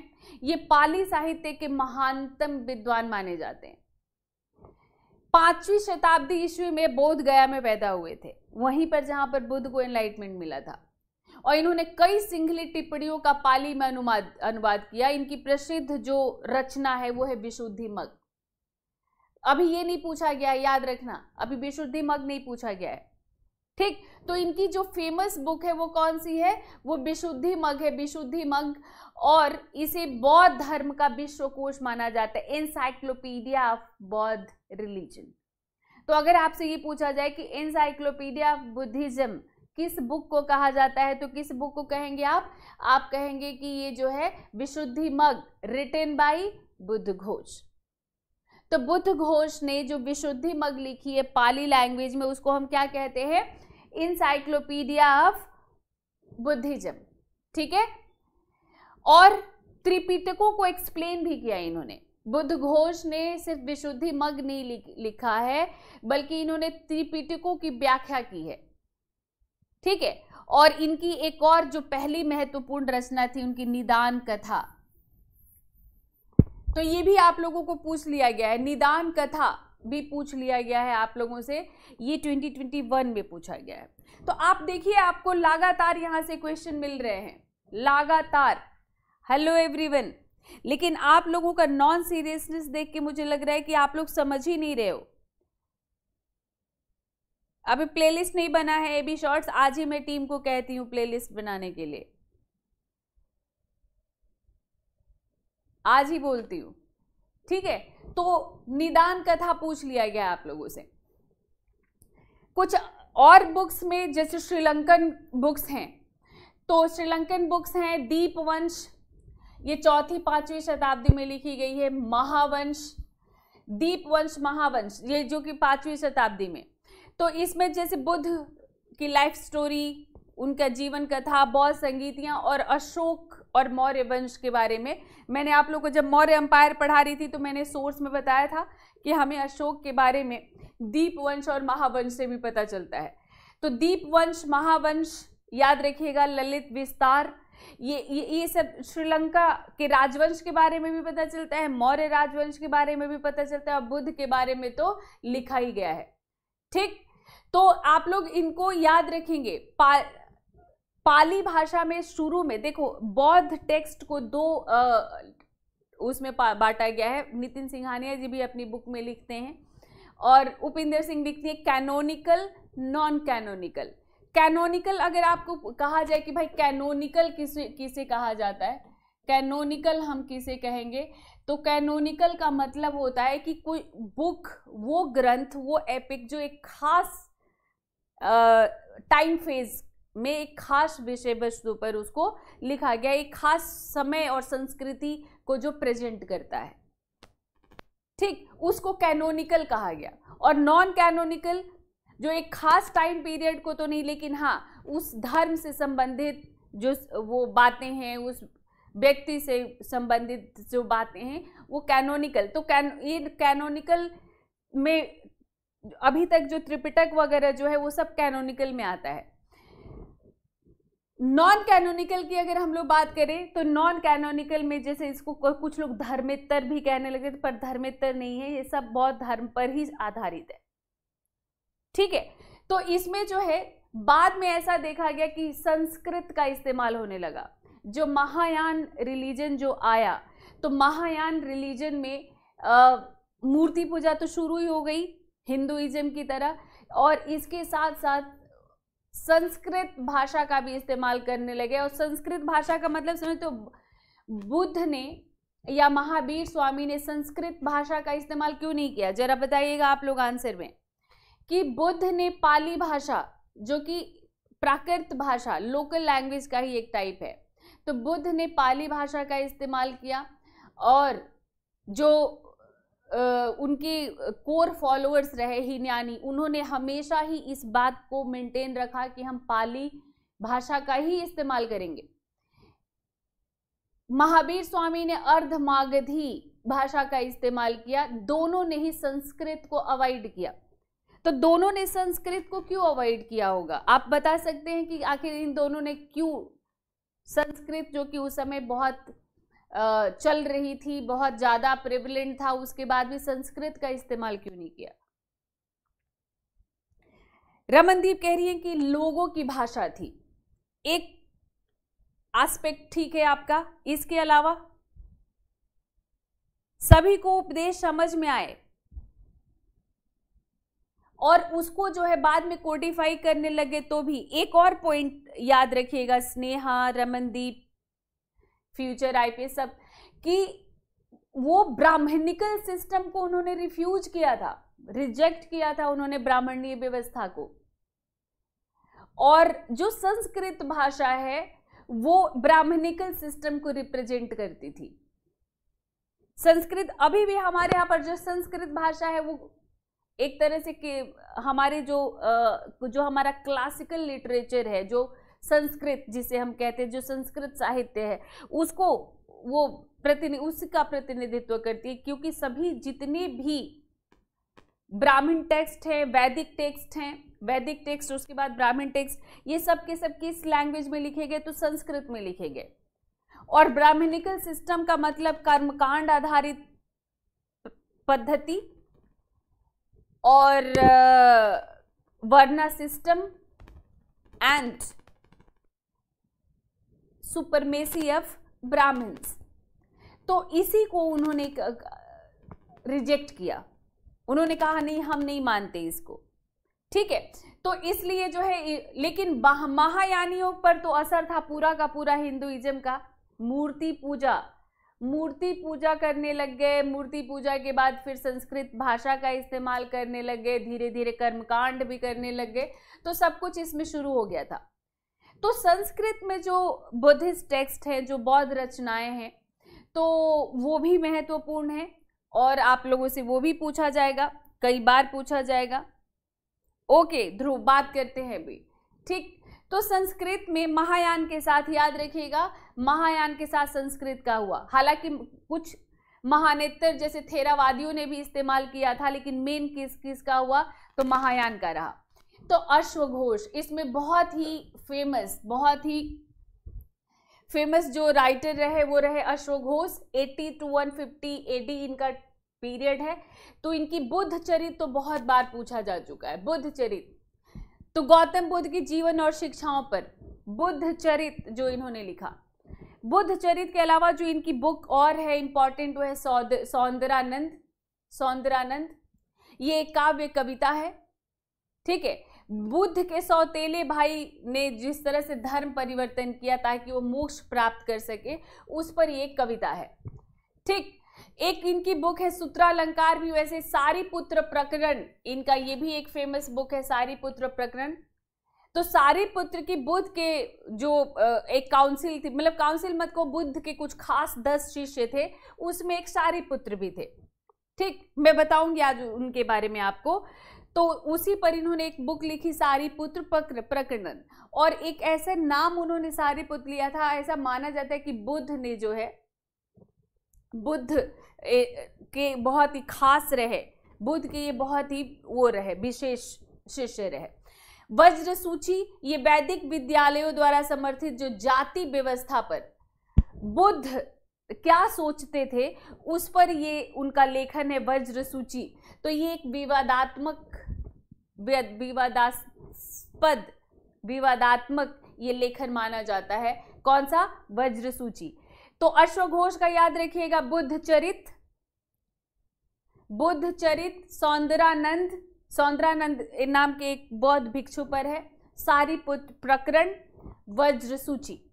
ये पाली साहित्य के महानतम विद्वान माने जाते हैं पांचवी शताब्दी ईस्वी में बोध गया में पैदा हुए थे वहीं पर जहां पर बुद्ध को एनलाइटमेंट मिला था और इन्होंने कई सिंघली टिप्पणियों का पाली में अनुवाद अनुवाद किया इनकी प्रसिद्ध जो रचना है वो है विशुद्धि मग अभी ये नहीं पूछा गया है याद रखना अभी विशुद्धि मग नहीं पूछा गया है ठीक तो इनकी जो फेमस बुक है वो कौन सी है वो विशुद्धि मग है विशुद्धि मग और इसे बौद्ध धर्म का विश्वकोश माना जाता है एनसाइक्लोपीडिया ऑफ बौद्ध रिलीजन तो अगर आपसे ये पूछा जाए कि एनसाइक्लोपीडिया ऑफ बुद्धिज्म किस बुक को कहा जाता है तो किस बुक को कहेंगे आप आप कहेंगे कि ये जो है Visuddhimagga written by Buddhaghosa तो बुद्ध घोष ने जो विशुद्धि मग लिखी है पाली लैंग्वेज में उसको हम क्या कहते हैं इंसाइक्लोपीडिया ऑफ बुद्धिज्म ठीक है और त्रिपिटकों को एक्सप्लेन भी किया इन्होंने बुद्ध घोष ने सिर्फ विशुद्धि मग नहीं लिखा है बल्कि इन्होंने त्रिपिटकों की व्याख्या की है ठीक है और इनकी एक और जो पहली महत्वपूर्ण रचना थी उनकी निदान कथा तो ये भी आप लोगों को पूछ लिया गया है निदान कथा भी पूछ लिया गया है आप लोगों से ये 2021 में पूछा गया है तो आप देखिए आपको लगातार यहां से क्वेश्चन मिल रहे हैं लगातार हेलो एवरीवन लेकिन आप लोगों का नॉन सीरियसनेस देख के मुझे लग रहा है कि आप लोग समझ ही नहीं रहे हो अभी प्लेलिस्ट नहीं बना है ए बी शॉर्ट्स आज ही मैं टीम को कहती हूँ प्लेलिस्ट बनाने के लिए आज ही बोलती हूँ ठीक है तो निदान कथा पूछ लिया गया आप लोगों से कुछ और बुक्स में जैसे श्रीलंकन बुक्स हैं तो श्रीलंकन बुक्स हैं दीपवंश ये चौथी पांचवी शताब्दी में लिखी गई है महावंश दीपवंश महावंश ये जो कि पांचवी शताब्दी में तो इसमें जैसे बुद्ध की लाइफ स्टोरी उनका जीवन कथा बौद्ध संगीतियाँ और अशोक और मौर्य वंश के बारे में मैंने आप लोगों को जब मौर्य अंपायर पढ़ा रही थी तो मैंने सोर्स में बताया था कि हमें अशोक के बारे में दीप वंश और महावंश से भी पता चलता है तो दीप वंश महावंश याद रखिएगा ललित विस्तार ये ये ये सब श्रीलंका के राजवंश के बारे में भी पता चलता है मौर्य राजवंश के बारे में भी पता चलता है और बुद्ध के बारे में तो लिखा ही गया है ठीक तो आप लोग इनको याद रखेंगे पा, पाली भाषा में शुरू में देखो बौद्ध टेक्स्ट को दो आ, उसमें बांटा गया है नितिन सिंघानिया जी भी अपनी बुक में लिखते हैं और उपेंद्र सिंह लिखती है कैनोनिकल नॉन कैनोनिकल कैनोनिकल अगर आपको कहा जाए कि भाई कैनोनिकल किसे किसे कहा जाता है कैनोनिकल हम किसे कहेंगे तो कैनोनिकल का मतलब होता है कि कोई बुक वो ग्रंथ वो एपिक जो एक खास टाइम फेज में एक खास विषय वस्तु पर उसको लिखा गया एक खास समय और संस्कृति को जो प्रेजेंट करता है ठीक उसको कैनोनिकल कहा गया और नॉन कैनोनिकल जो एक खास टाइम पीरियड को तो नहीं लेकिन हाँ उस धर्म से संबंधित जो वो बातें हैं उस व्यक्ति से संबंधित जो बातें हैं वो कैनोनिकल तो कैन ये कैनोनिकल में अभी तक जो त्रिपिटक वगैरह जो है वो सब कैनोनिकल में आता है नॉन कैनोनिकल की अगर हम लोग बात करें तो नॉन कैनोनिकल में जैसे इसको कुछ लोग धर्मेतर भी कहने लगे पर धर्मेतर नहीं है ये सब बहुत धर्म पर ही आधारित है ठीक है तो इसमें जो है बाद में ऐसा देखा गया कि संस्कृत का इस्तेमाल होने लगा जो महायान रिलीजन जो आया तो महायान रिलीजन में मूर्ति पूजा तो शुरू ही हो गई हिंदुइज्म की तरह और इसके साथ साथ संस्कृत भाषा का भी इस्तेमाल करने लगे और संस्कृत भाषा का मतलब समझते हो बुद्ध ने या महावीर स्वामी ने संस्कृत भाषा का इस्तेमाल क्यों नहीं किया जरा बताइएगा आप लोग आंसर में कि बुद्ध ने पाली भाषा जो कि प्राकृत भाषा लोकल लैंग्वेज का ही एक टाइप है तो बुद्ध ने पाली भाषा का इस्तेमाल किया और जो उनके कोर फॉलोअर्स रहे हिन्यानी उन्होंने हमेशा ही इस बात को मेंटेन रखा कि हम पाली भाषा का ही इस्तेमाल करेंगे महावीर स्वामी ने अर्धमागधी भाषा का इस्तेमाल किया दोनों ने ही संस्कृत को अवॉइड किया तो दोनों ने संस्कृत को क्यों अवॉइड किया होगा आप बता सकते हैं कि आखिर इन दोनों ने क्यों संस्कृत जो कि उस समय बहुत चल रही थी बहुत ज़्यादा प्रिविलेंट था उसके बाद भी संस्कृत का इस्तेमाल क्यों नहीं किया रमनदीप कह रही है कि लोगों की भाषा थी एक एस्पेक्ट ठीक है आपका इसके अलावा सभी को उपदेश समझ में आए और उसको जो है बाद में कोडिफाई करने लगे तो भी एक और पॉइंट याद रखिएगा स्नेहा रमनदीप फ्यूचर आईपीएस सब कि वो ब्राह्मणिकल सिस्टम को उन्होंने रिफ्यूज किया था रिजेक्ट किया था उन्होंने ब्राह्मणीय व्यवस्था को और जो संस्कृत भाषा है वो ब्राह्मणिकल सिस्टम को रिप्रेजेंट करती थी संस्कृत अभी भी हमारे यहाँ पर जो संस्कृत भाषा है वो एक तरह से कि हमारे जो जो हमारा क्लासिकल लिटरेचर है जो संस्कृत जिसे हम कहते हैं जो संस्कृत साहित्य है उसको वो प्रतिनिधि उसका प्रतिनिधित्व करती है क्योंकि सभी जितने भी ब्राह्मण टेक्स्ट हैं वैदिक टेक्स्ट हैं वैदिक टेक्स्ट उसके बाद ब्राह्मण टेक्स्ट ये सब के सब किस लैंग्वेज में लिखे गए तो संस्कृत में लिखे गए और ब्राह्मणिकल सिस्टम का मतलब कर्मकांड आधारित पद्धति और varna system and supremacy of Brahmans तो इसी को उन्होंने रिजेक्ट किया उन्होंने कहा नहीं हम नहीं मानते इसको ठीक है तो इसलिए जो है लेकिन महायानियों पर तो असर था पूरा का पूरा हिंदुइज्म का मूर्ति पूजा मूर्ति पूजा करने लग गए मूर्ति पूजा के बाद फिर संस्कृत भाषा का इस्तेमाल करने लग गए धीरे धीरे कर्मकांड भी करने लग गए तो सब कुछ इसमें शुरू हो गया था तो संस्कृत में जो बुद्धिस्ट टेक्स्ट है जो बौद्ध रचनाएं हैं तो वो भी महत्वपूर्ण है और आप लोगों से वो भी पूछा जाएगा कई बार पूछा जाएगा ओके ध्रुव बात करते हैं भी ठीक तो संस्कृत में महायान के साथ याद रखिएगा महायान के साथ संस्कृत का हुआ हालांकि कुछ महानेतर जैसे थेरावादियों ने भी इस्तेमाल किया था लेकिन मेन किस किस का हुआ तो महायान का रहा तो अश्वघोष इसमें बहुत ही फेमस बहुत ही फेमस जो राइटर रहे वो रहे अशोक घोष 80 टू 150 एडी इनका पीरियड है तो इनकी बुद्ध चरित तो बहुत बार पूछा जा चुका है बुद्ध चरित तो गौतम बुद्ध की जीवन और शिक्षाओं पर बुद्ध चरित जो इन्होंने लिखा बुद्ध चरित के अलावा जो इनकी बुक और है इंपॉर्टेंट वो है सौंदरानंद सौंदरानंद ये एक काव्य कविता है ठीक है बुद्ध के सौतेले भाई ने जिस तरह से धर्म परिवर्तन किया ताकि वो मोक्ष प्राप्त कर सके उस पर ये कविता है ठीक एक इनकी बुक है सूत्रालंकार भी वैसे सारी पुत्र प्रकरण इनका ये भी एक फेमस बुक है सारी पुत्र प्रकरण तो सारी पुत्र की बुद्ध के जो एक काउंसिल थी मतलब काउंसिल मत को बुद्ध के कुछ खास दस शिष्य थे उसमें एक सारी पुत्र भी थे ठीक मैं बताऊंगी आज उनके बारे में आपको तो उसी पर इन्होंने एक बुक लिखी सारी पुत्र प्रकरण और एक ऐसा नाम उन्होंने सारी पुत्र लिया था ऐसा माना जाता है कि बुद्ध ने जो है बुद्ध के बहुत ही खास रहे बुद्ध के ये बहुत ही वो रहे विशेष शिष्य रहे वज्र सूची ये वैदिक विद्यालयों द्वारा समर्थित जो जाति व्यवस्था पर बुद्ध क्या सोचते थे उस पर ये उनका लेखन है वज्र सूची तो ये एक विवादात्मक विवादास्पद विवादात्मक ये लेखन माना जाता है कौन सा वज्र सूची तो अश्वघोष का याद रखिएगा बुद्ध चरित बुद्ध चरित सौंदरानंद सौंदरानंद नाम के एक बौद्ध भिक्षु पर है सारी पुत्र प्रकरण वज्र सूची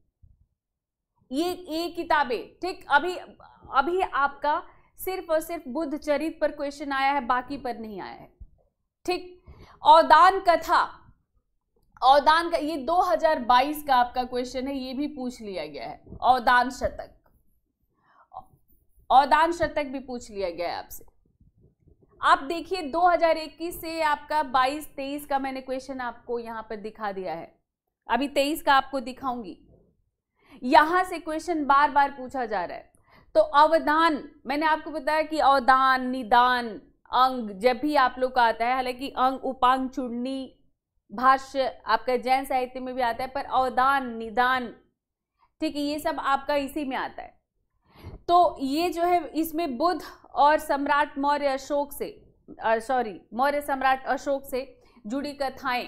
ये ये किताबें ठीक अभी अभी आपका सिर्फ और सिर्फ बुद्ध चरित पर क्वेश्चन आया है बाकी पर नहीं आया है ठीक औदान कथा औदान का ये 2022 का आपका क्वेश्चन है ये भी पूछ लिया गया है औदान शतक औदान शतक भी पूछ लिया गया है आपसे आप देखिए 2021 से आपका 22 23 का मैंने क्वेश्चन आपको यहां पर दिखा दिया है अभी 23 का आपको दिखाऊंगी यहां से क्वेश्चन बार बार पूछा जा रहा है तो अवदान मैंने आपको बताया कि अवदान निदान अंग जब भी आप लोग का आता है हालांकि अंग उपांग चुड़नी भाष्य आपका जैन साहित्य में भी आता है पर अवदान निदान ठीक है ये सब आपका इसी में आता है तो ये जो है इसमें बुद्ध और सम्राट मौर्य अशोक से सॉरी मौर्य सम्राट अशोक से जुड़ी कथाएं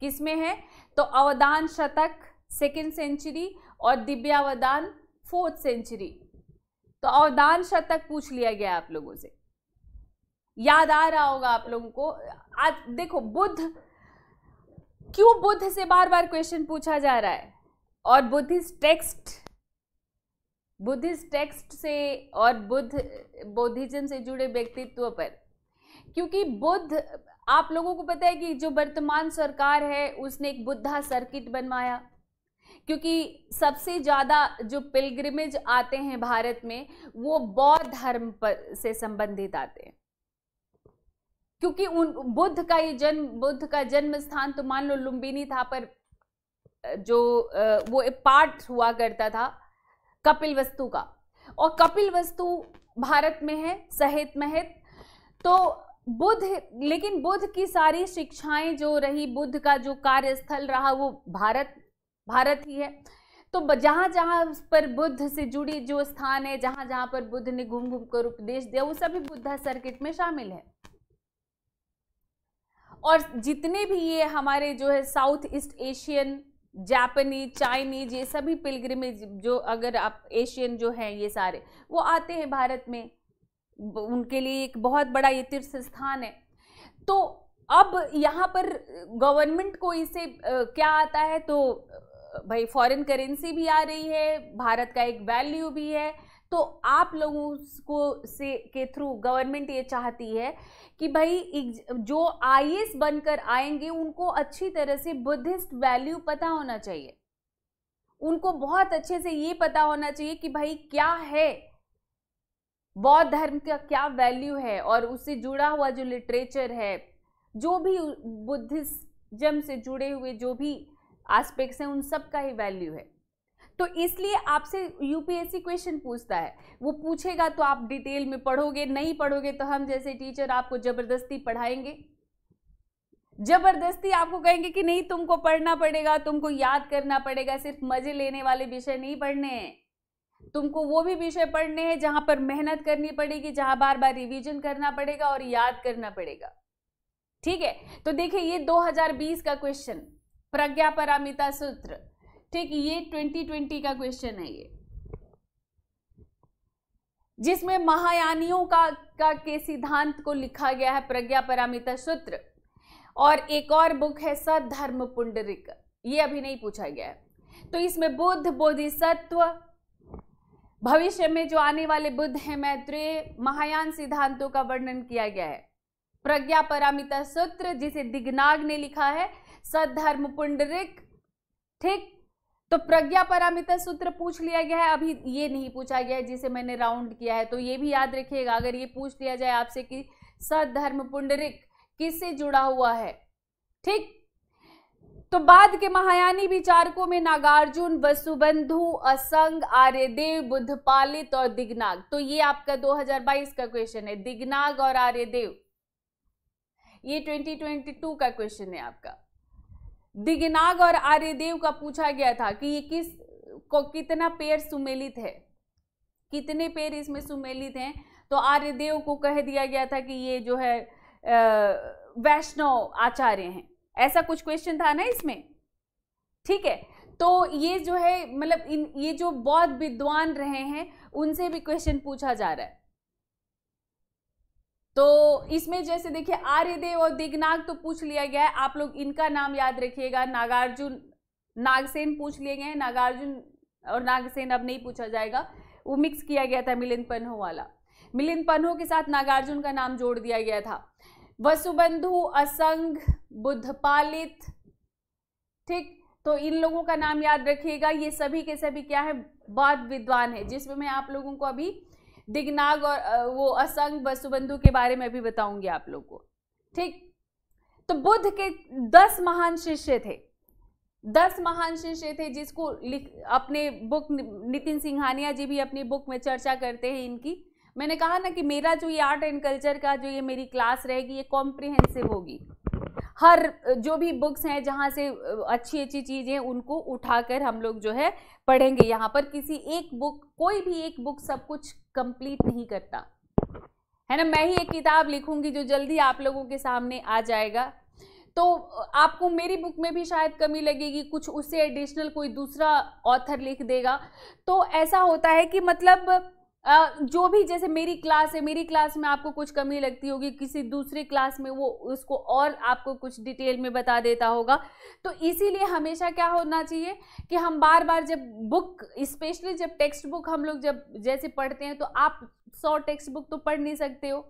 किसमें है तो अवदान शतक सेकेंड सेंचुरी और दिव्यावदान फोर्थ सेंचुरी तो अवदान शतक पूछ लिया गया आप लोगों से याद आ रहा होगा आप लोगों को आज देखो बुद्ध क्यों बुद्ध से बार बार क्वेश्चन पूछा जा रहा है और बुद्धिस्ट टेक्स्ट बुद्धिस्ट टेक्स्ट से और बुद्ध बोधिजन से जुड़े व्यक्तित्व पर क्योंकि बुद्ध आप लोगों को पता है कि जो वर्तमान सरकार है उसने एक बुद्धा सर्किट बनवाया क्योंकि सबसे ज़्यादा जो पिलग्रिमेज आते हैं भारत में वो बौद्ध धर्म पर से संबंधित आते हैं क्योंकि उन बुद्ध का ये जन्म बुद्ध का जन्म स्थान तो मान लो लुम्बिनी था पर जो वो एक पार्ट हुआ करता था कपिल वस्तु का और कपिल वस्तु भारत में है सहित महित तो बुद्ध लेकिन बुद्ध की सारी शिक्षाएं जो रही बुद्ध का जो कार्यस्थल रहा वो भारत भारत ही है तो जहाँ जहाँ पर बुद्ध से जुड़ी जो स्थान है जहाँ जहाँ पर बुद्ध ने घूम घूम कर उपदेश दिया वो सभी बुद्धा सर्किट में शामिल है और जितने भी ये हमारे जो है साउथ ईस्ट एशियन जापानी चाइनीज ये सभी पिलग्रिमेज जो अगर आप एशियन जो हैं ये सारे वो आते हैं भारत में उनके लिए एक बहुत बड़ा ये तीर्थ स्थान है तो अब यहाँ पर गवर्नमेंट को इसे क्या आता है तो भाई फॉरेन करेंसी भी आ रही है भारत का एक वैल्यू भी है तो आप लोगों को से के थ्रू गवर्नमेंट ये चाहती है कि भाई जो आई बनकर आएंगे उनको अच्छी तरह से बुद्धिस्ट वैल्यू पता होना चाहिए उनको बहुत अच्छे से ये पता होना चाहिए कि भाई क्या है बौद्ध धर्म का क्या वैल्यू है और उससे जुड़ा हुआ जो लिटरेचर है जो भी बुद्धिज्म से जुड़े हुए जो भी एस्पेक्ट्स हैं उन सब का ही वैल्यू है तो इसलिए आपसे यूपीएससी क्वेश्चन पूछता है वो पूछेगा तो आप डिटेल में पढ़ोगे नहीं पढ़ोगे तो हम जैसे टीचर आपको ज़बरदस्ती पढ़ाएंगे जबरदस्ती आपको कहेंगे कि नहीं तुमको पढ़ना पड़ेगा तुमको याद करना पड़ेगा सिर्फ मजे लेने वाले विषय नहीं पढ़ने हैं तुमको वो भी विषय पढ़ने हैं जहां पर मेहनत करनी पड़ेगी जहां बार बार रिवीजन करना पड़ेगा और याद करना पड़ेगा ठीक है तो देखिए ये 2020 का क्वेश्चन प्रज्ञा परामिता सूत्र ठीक ये 2020 का क्वेश्चन है ये जिसमें महायानियों का का के सिद्धांत को लिखा गया है प्रज्ञा परामिता सूत्र और एक और बुक है धर्म पुंडरिक ये अभी नहीं पूछा गया है तो इसमें बुद्ध बोधिसत्व भविष्य में जो आने वाले बुद्ध हैं मैत्रेय महायान सिद्धांतों का वर्णन किया गया है प्रज्ञा परामिता सूत्र जिसे दिग्नाग ने लिखा है सद्धर्म पुंडरिक ठीक तो प्रज्ञा परामिता सूत्र पूछ लिया गया है अभी ये नहीं पूछा गया है जिसे मैंने राउंड किया है तो ये भी याद रखिएगा अगर ये पूछ लिया जाए आपसे कि सद्धर्म पुंडरिक किससे जुड़ा हुआ है ठीक तो बाद के महायानी विचारकों में नागार्जुन वसुबंधु असंग आर्यदेव बुद्धपालित और दिग्नाग तो ये आपका 2022 का क्वेश्चन है दिग्नाग और आर्यदेव ये 2022 का क्वेश्चन है आपका दिगनाग और आर्यदेव का पूछा गया था कि ये किस को कितना पेड़ सुमेलित है कितने पेड़ इसमें सुमेलित हैं तो आर्यदेव को कह दिया गया था कि ये जो है वैष्णव आचार्य हैं ऐसा कुछ क्वेश्चन था ना इसमें ठीक है तो ये जो है मतलब इन ये जो बौद्ध विद्वान रहे हैं उनसे भी क्वेश्चन पूछा जा रहा है तो इसमें जैसे देखिए आर्यदेव और दिग्नाग तो पूछ लिया गया है आप लोग इनका नाम याद रखिएगा नागार्जुन नागसेन पूछ लिए गए हैं नागार्जुन और नागसेन अब नहीं पूछा जाएगा वो मिक्स किया गया था मिलिंद पन्हो वाला मिलिंद पन्हो के साथ नागार्जुन का नाम जोड़ दिया गया था वसुबंधु असंग बुद्धपालित ठीक तो इन लोगों का नाम याद रखिएगा ये सभी के सभी क्या है बाद विद्वान है जिसमें मैं आप लोगों को अभी दिगनाग और वो असंग वसुबंधु के बारे में भी बताऊंगी आप लोग को ठीक तो बुद्ध के दस महान शिष्य थे दस महान शिष्य थे जिसको लिख अपने बुक नितिन सिंघानिया जी भी अपनी बुक में चर्चा करते हैं इनकी मैंने कहा ना कि मेरा जो ये आर्ट एंड कल्चर का जो ये मेरी क्लास रहेगी ये कॉम्प्रिहेंसिव होगी हर जो भी बुक्स हैं जहाँ से अच्छी अच्छी चीज़ें उनको उठाकर हम लोग जो है पढ़ेंगे यहाँ पर किसी एक बुक कोई भी एक बुक सब कुछ कंप्लीट नहीं करता है ना मैं ही एक किताब लिखूंगी जो जल्दी आप लोगों के सामने आ जाएगा तो आपको मेरी बुक में भी शायद कमी लगेगी कुछ उससे एडिशनल कोई दूसरा ऑथर लिख देगा तो ऐसा होता है कि मतलब जो भी जैसे मेरी क्लास है मेरी क्लास में आपको कुछ कमी लगती होगी किसी दूसरे क्लास में वो उसको और आपको कुछ डिटेल में बता देता होगा तो इसीलिए हमेशा क्या होना चाहिए कि हम बार बार जब बुक स्पेशली जब टेक्स्ट बुक हम लोग जब जैसे पढ़ते हैं तो आप सौ टेक्स्ट बुक तो पढ़ नहीं सकते हो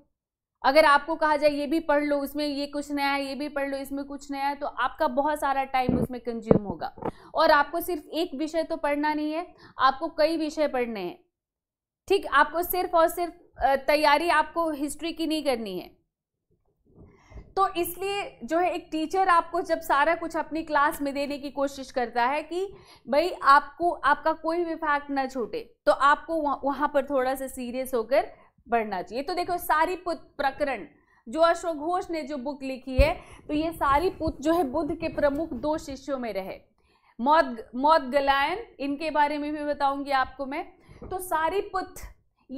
अगर आपको कहा जाए ये भी पढ़ लो उसमें ये कुछ नया है ये भी पढ़ लो इसमें कुछ नया है तो आपका बहुत सारा टाइम उसमें कंज्यूम होगा और आपको सिर्फ एक विषय तो पढ़ना नहीं है आपको कई विषय पढ़ने हैं ठीक आपको सिर्फ और सिर्फ तैयारी आपको हिस्ट्री की नहीं करनी है तो इसलिए जो है एक टीचर आपको जब सारा कुछ अपनी क्लास में देने की कोशिश करता है कि भाई आपको आपका कोई भी फैक्ट ना छूटे तो आपको वहां पर थोड़ा सा सीरियस होकर बढ़ना चाहिए तो देखो सारी प्रकरण जो अशोक घोष ने जो बुक लिखी है तो ये सारी पुत जो है बुद्ध के प्रमुख दो शिष्यों में रहे मौत मौत गलायन इनके बारे में भी बताऊंगी आपको मैं तो सारीपुत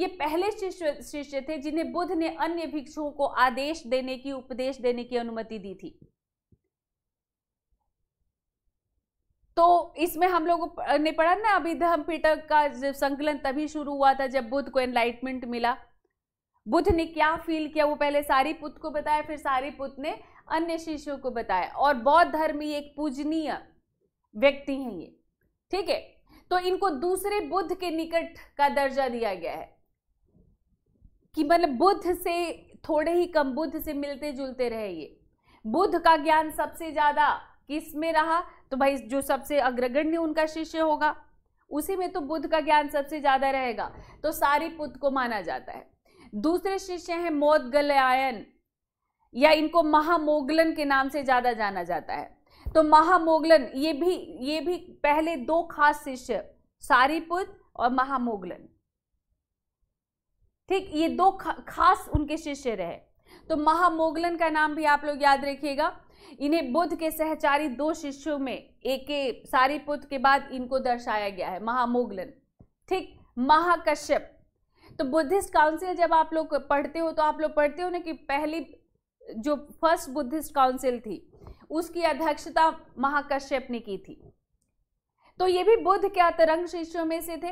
ये पहले शिष्य शिष्य थे जिन्हें बुद्ध ने अन्य भिक्षुओं को आदेश देने की उपदेश देने की अनुमति दी थी तो इसमें हम लोग ने पढ़ा ना अभी धर्म पीटक का संकलन तभी शुरू हुआ था जब बुद्ध को एनलाइटमेंट मिला बुद्ध ने क्या फील किया वो पहले सारी पुत को बताया फिर सारी पुत ने अन्य शिष्यों को बताया और बौद्ध धर्म एक पूजनीय व्यक्ति हैं ये ठीक है तो इनको दूसरे बुद्ध के निकट का दर्जा दिया गया है कि मतलब बुद्ध से थोड़े ही कम बुद्ध से मिलते जुलते रहे ये बुद्ध का ज्ञान सबसे ज्यादा किस में रहा तो भाई जो सबसे अग्रगण्य उनका शिष्य होगा उसी में तो बुद्ध का ज्ञान सबसे ज्यादा रहेगा तो सारी पुत्र को माना जाता है दूसरे शिष्य हैं मोदगलयायन या इनको महामोगलन के नाम से ज्यादा जाना जाता है तो महामोगलन ये भी ये भी पहले दो खास शिष्य सारीपुत और महामोगलन ठीक ये दो खास उनके शिष्य रहे तो महामोगलन का नाम भी आप लोग याद रखिएगा इन्हें बुद्ध के सहचारी दो शिष्यों में एक के सारीपुत के बाद इनको दर्शाया गया है महामोगलन ठीक महाकश्यप तो बुद्धिस्ट काउंसिल जब आप लोग पढ़ते हो तो आप लोग पढ़ते हो ना कि पहली जो फर्स्ट बुद्धिस्ट काउंसिल थी उसकी अध्यक्षता महाकश्यप ने की थी तो ये भी बुद्ध के अतरंग शिष्यों में से थे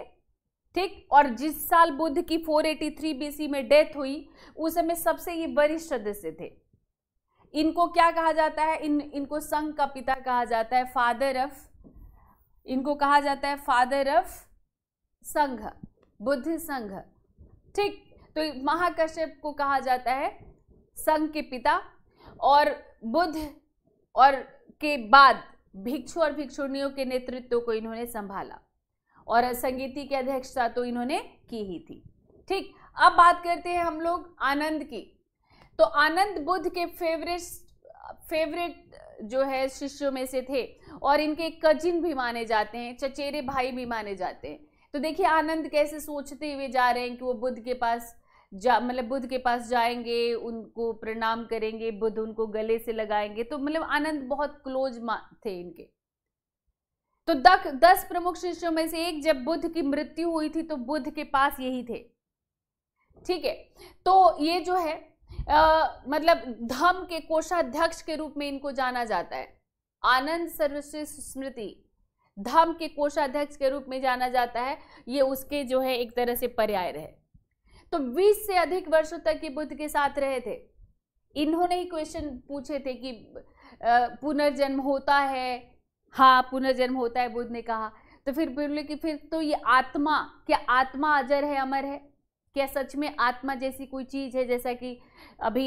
ठीक और जिस साल बुद्ध की 483 बीसी में डेथ हुई उस समय सबसे ये वरिष्ठ सदस्य थे इनको क्या कहा जाता है इन इनको संघ का पिता कहा जाता है फादर ऑफ इनको कहा जाता है फादर ऑफ संघ बुद्ध संघ ठीक तो महाकश्यप को कहा जाता है संघ के पिता और बुद्ध और के बाद भिक्षु और भिक्षुणियों के नेतृत्व को इन्होंने संभाला और संगीति की अध्यक्षता तो इन्होंने की ही थी ठीक अब बात करते हैं हम लोग आनंद की तो आनंद बुद्ध के फेवरेट फेवरेट जो है शिष्यों में से थे और इनके कजिन भी माने जाते हैं चचेरे भाई भी माने जाते हैं तो देखिए आनंद कैसे सोचते हुए जा रहे हैं कि वो बुद्ध के पास जा मतलब बुद्ध के पास जाएंगे उनको प्रणाम करेंगे बुद्ध उनको गले से लगाएंगे तो मतलब आनंद बहुत क्लोज थे इनके तो दख दस प्रमुख शिष्यों में से एक जब बुद्ध की मृत्यु हुई थी तो बुद्ध के पास यही थे ठीक है तो ये जो है आ, मतलब धम के कोषाध्यक्ष के रूप में इनको जाना जाता है आनंद सर्वश्रेष्ठ स्मृति धम के कोषाध्यक्ष के रूप में जाना जाता है ये उसके जो है एक तरह से पर्याय रहे तो 20 से अधिक वर्षों तक ये बुद्ध के साथ रहे थे इन्होंने ही क्वेश्चन पूछे थे कि पुनर्जन्म होता है हाँ पुनर्जन्म होता है बुद्ध ने कहा तो फिर बोले कि फिर तो ये आत्मा क्या आत्मा अजर है अमर है क्या सच में आत्मा जैसी कोई चीज़ है जैसा कि अभी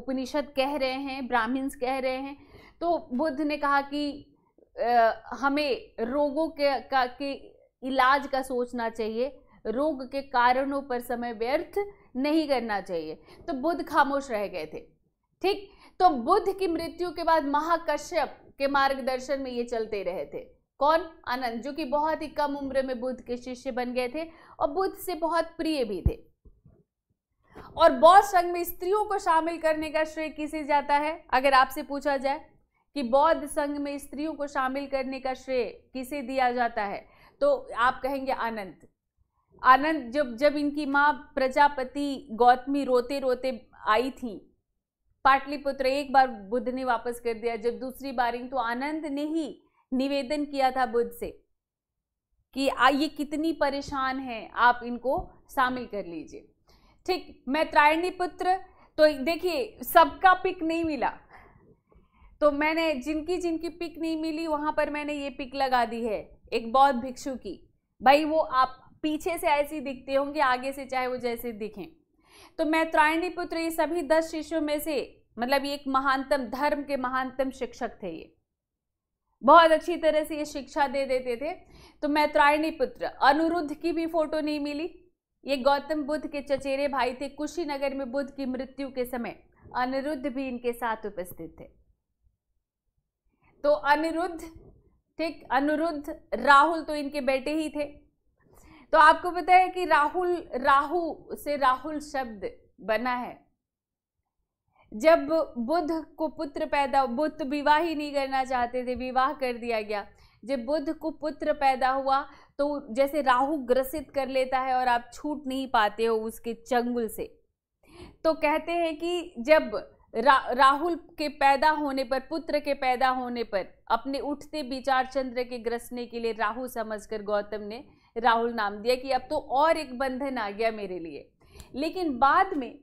उपनिषद कह रहे हैं ब्राह्मण्स कह रहे हैं तो बुद्ध ने कहा कि आ, हमें रोगों के का के इलाज का सोचना चाहिए रोग के कारणों पर समय व्यर्थ नहीं करना चाहिए तो बुद्ध खामोश रह गए थे ठीक तो बुद्ध की मृत्यु के बाद महाकश्यप के मार्गदर्शन में ये चलते रहे थे कौन आनंद जो कि बहुत ही कम उम्र में बुद्ध के शिष्य बन गए थे और बुद्ध से बहुत प्रिय भी थे और बौद्ध संघ में स्त्रियों को शामिल करने का श्रेय किसे जाता है अगर आपसे पूछा जाए कि बौद्ध संघ में स्त्रियों को शामिल करने का श्रेय किसे दिया जाता है तो आप कहेंगे आनंद आनंद जब जब इनकी माँ प्रजापति गौतमी रोते रोते आई थी पाटलिपुत्र एक बार बुद्ध ने वापस कर दिया जब दूसरी बार तो आनंद ने ही निवेदन किया था बुद्ध से कि आ ये कितनी परेशान है आप इनको शामिल कर लीजिए ठीक मैं त्रायणी पुत्र तो देखिए सबका पिक नहीं मिला तो मैंने जिनकी जिनकी पिक नहीं मिली वहां पर मैंने ये पिक लगा दी है एक बौद्ध भिक्षु की भाई वो आप पीछे से ऐसी दिखते होंगे आगे से चाहे वो जैसे दिखें तो मैत्रायणी पुत्र ये सभी दस शिष्यों में से मतलब ये एक महानतम धर्म के महानतम शिक्षक थे ये बहुत अच्छी तरह से ये शिक्षा दे देते थे तो मैत्रायणी पुत्र अनुरुद्ध की भी फोटो नहीं मिली ये गौतम बुद्ध के चचेरे भाई थे कुशीनगर में बुद्ध की मृत्यु के समय अनिरुद्ध भी इनके साथ उपस्थित थे तो अनिरुद्ध ठीक अनुरुद्ध राहुल तो इनके बेटे ही थे तो आपको पता है कि राहुल राहु से राहुल शब्द बना है जब बुद्ध को पुत्र पैदा बुद्ध विवाह ही नहीं करना चाहते थे विवाह कर दिया गया जब बुद्ध को पुत्र पैदा हुआ तो जैसे राहु ग्रसित कर लेता है और आप छूट नहीं पाते हो उसके चंगुल से तो कहते हैं कि जब रा, राहुल के पैदा होने पर पुत्र के पैदा होने पर अपने उठते विचार चंद्र के ग्रसने के लिए राहु समझकर गौतम ने राहुल नाम दिया कि अब तो और एक बंधन आ गया मेरे लिए लेकिन बाद में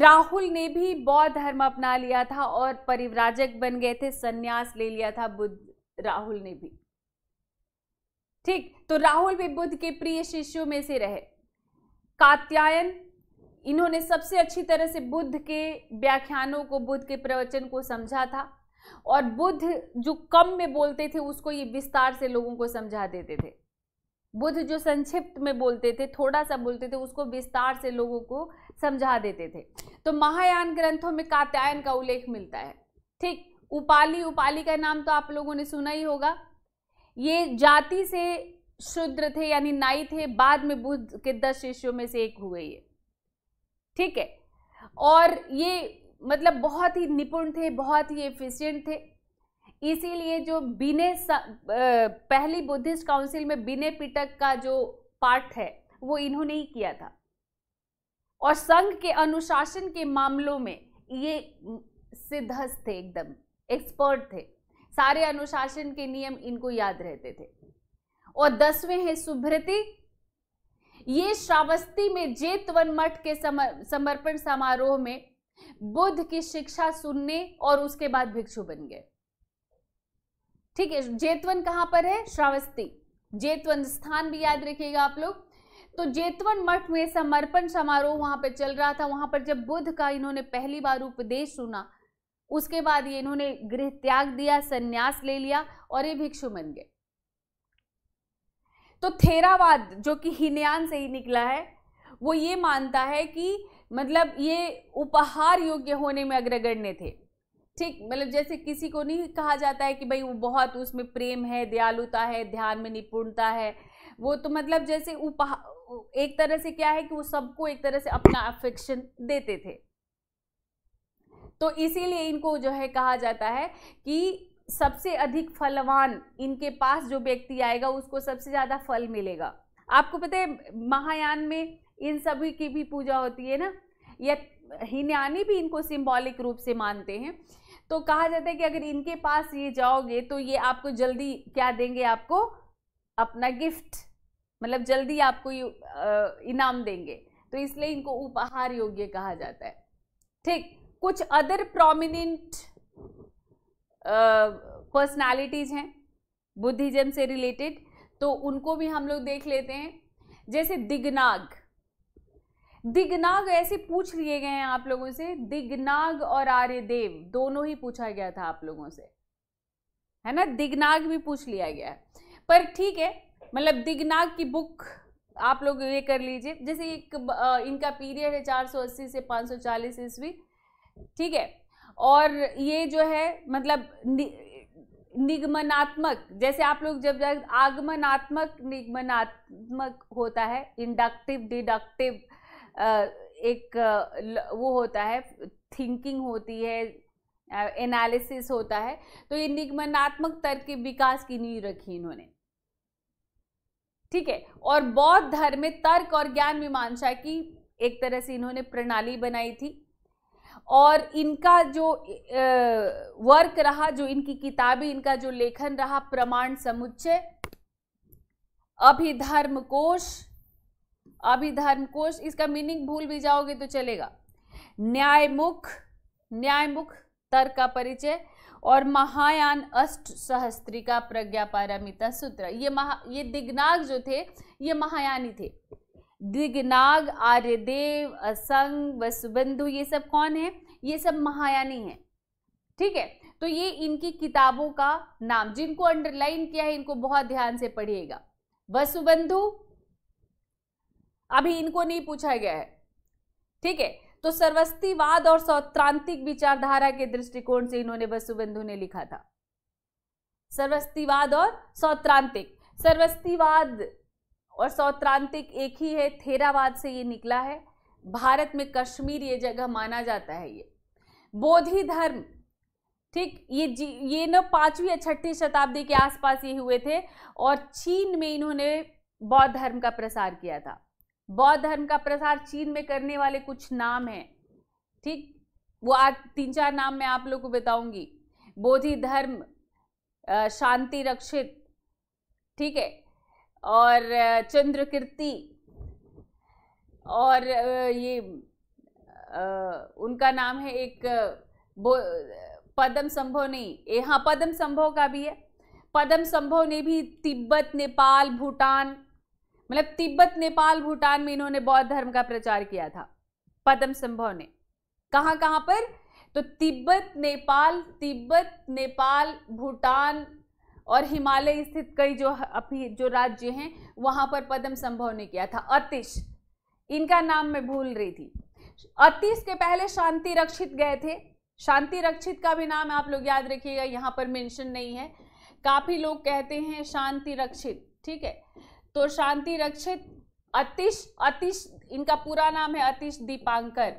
राहुल ने भी बौद्ध धर्म अपना लिया था और परिव्राजक बन गए थे सन्यास ले लिया था बुद्ध राहुल ने भी ठीक तो राहुल भी बुद्ध के प्रिय शिष्यों में से रहे कात्यायन इन्होंने सबसे अच्छी तरह से बुद्ध के व्याख्यानों को बुद्ध के प्रवचन को समझा था और बुद्ध जो कम में बोलते थे उसको ये विस्तार से लोगों को समझा देते थे बुद्ध जो संक्षिप्त में बोलते थे थोड़ा सा बोलते थे उसको विस्तार से लोगों को समझा देते थे तो महायान ग्रंथों में कात्यायन का उल्लेख मिलता है ठीक उपाली उपाली का नाम तो आप लोगों ने सुना ही होगा ये जाति से शूद्र थे यानी नाई थे बाद में बुद्ध के दस शिष्यों में से एक हुए ये ठीक है और ये मतलब बहुत ही निपुण थे बहुत ही एफिशियंट थे इसीलिए जो बिने पहली बुद्धिस्ट काउंसिल में बिने पिटक का जो पार्ट है वो इन्होंने ही किया था और संघ के अनुशासन के मामलों में ये सिद्धस्त थे एकदम एक्सपर्ट थे सारे अनुशासन के नियम इनको याद रहते थे और दसवें हैं सुभ्रति ये श्रावस्ती में जेतवन मठ के समर्पण समारोह में बुद्ध की शिक्षा सुनने और उसके बाद भिक्षु बन गए ठीक है जेतवन कहां पर है श्रावस्ती जेतवन स्थान भी याद रखिएगा आप लोग तो जेतवन मठ में समर्पण समारोह वहां पर चल रहा था वहां पर जब बुद्ध का इन्होंने पहली बार उपदेश सुना उसके बाद ये इन्होंने गृह त्याग दिया संन्यास ले लिया और ये भिक्षु बन गए तो थेरावाद जो कि हिनयान से ही निकला है वो ये मानता है कि मतलब ये उपहार योग्य होने में अग्रगण्य थे ठीक मतलब जैसे किसी को नहीं कहा जाता है कि भाई वो बहुत उसमें प्रेम है दयालुता है ध्यान में निपुणता है वो तो मतलब जैसे उपहा एक तरह से क्या है कि वो सबको एक तरह से अपना अफेक्शन देते थे तो इसीलिए इनको जो है कहा जाता है कि सबसे अधिक फलवान इनके पास जो व्यक्ति आएगा उसको सबसे ज़्यादा फल मिलेगा आपको पता है महायान में इन सभी की भी पूजा होती है ना या हिन्यानी भी इनको सिंबॉलिक रूप से मानते हैं तो कहा जाता है कि अगर इनके पास ये जाओगे तो ये आपको जल्दी क्या देंगे आपको अपना गिफ्ट मतलब जल्दी आपको इनाम देंगे तो इसलिए इनको उपहार योग्य कहा जाता है ठीक कुछ अदर प्रोमिनेंट पर्सनालिटीज हैं बुद्धिज्म से रिलेटेड तो उनको भी हम लोग देख लेते हैं जैसे दिग्नाग दिग्नाग ऐसे पूछ लिए गए हैं आप लोगों से दिग्नाग और आर्यदेव दोनों ही पूछा गया था आप लोगों से है ना दिग्नाग भी पूछ लिया गया है पर ठीक है मतलब दिग्नाग की बुक आप लोग ये कर लीजिए जैसे एक इनका पीरियड है 480 से 540 ईस्वी ठीक है और ये जो है मतलब नि, निगमनात्मक जैसे आप लोग जब आगमनात्मक निगमनात्मक होता है इंडक्टिव डिडक्टिव एक वो होता है थिंकिंग होती है एनालिसिस होता है तो ये निगमनात्मक तर्क के विकास की नींव रखी इन्होंने ठीक है और बौद्ध धर्म में तर्क और ज्ञान मीमांसा की एक तरह से इन्होंने प्रणाली बनाई थी और इनका जो वर्क रहा जो इनकी किताबें इनका जो लेखन रहा प्रमाण समुच्चय अभिधर्म कोश अभिधर्म कोश इसका मीनिंग भूल भी जाओगे तो चलेगा न्यायमुख न्यायमुख तर्क का परिचय और महायान अष्ट सहस्त्री का प्रज्ञा पारमिता सूत्र ये महा ये दिग्नाग जो थे ये महायानी थे दिग्नाग आर्यदेव असंग वसुबंधु ये सब कौन है ये सब महायानी हैं ठीक है तो ये इनकी किताबों का नाम जिनको अंडरलाइन किया है इनको बहुत ध्यान से पढ़िएगा वसुबंधु अभी इनको नहीं पूछा गया है ठीक है तो सर्वस्तीवाद और सौत्रांतिक विचारधारा के दृष्टिकोण से इन्होंने वसुबंधु ने लिखा था सर्वस्तीवाद और सौत्रांतिक सर्वस्तीवाद और सौत्रांतिक एक ही है थेरावाद से ये निकला है भारत में कश्मीर ये जगह माना जाता है ये बोधि धर्म ठीक ये जी ये न पांचवी या छठी शताब्दी के आसपास ये हुए थे और चीन में इन्होंने बौद्ध धर्म का प्रसार किया था बौद्ध धर्म का प्रसार चीन में करने वाले कुछ नाम हैं ठीक वो आज तीन चार नाम मैं आप लोग को बताऊंगी बोधि धर्म शांति रक्षित ठीक है और चंद्रकीर्ति और ये उनका नाम है एक पदम संभव नहीं ये हाँ पदम संभव का भी है पदम संभव ने भी तिब्बत नेपाल भूटान मतलब तिब्बत नेपाल भूटान में इन्होंने बौद्ध धर्म का प्रचार किया था पदम संभव ने कहां कहां पर तो तिब्बत नेपाल तिब्बत नेपाल भूटान और हिमालय स्थित कई जो अभी जो राज्य हैं वहां पर पदम संभव ने किया था अतिश इनका नाम मैं भूल रही थी अतिश के पहले शांति रक्षित गए थे शांति रक्षित का भी नाम आप लोग याद रखिएगा यहाँ पर मेंशन नहीं है काफ़ी लोग कहते हैं शांति रक्षित ठीक है तो शांति रक्षित अतिश अतिश इनका पूरा नाम है अतिश दीपांकर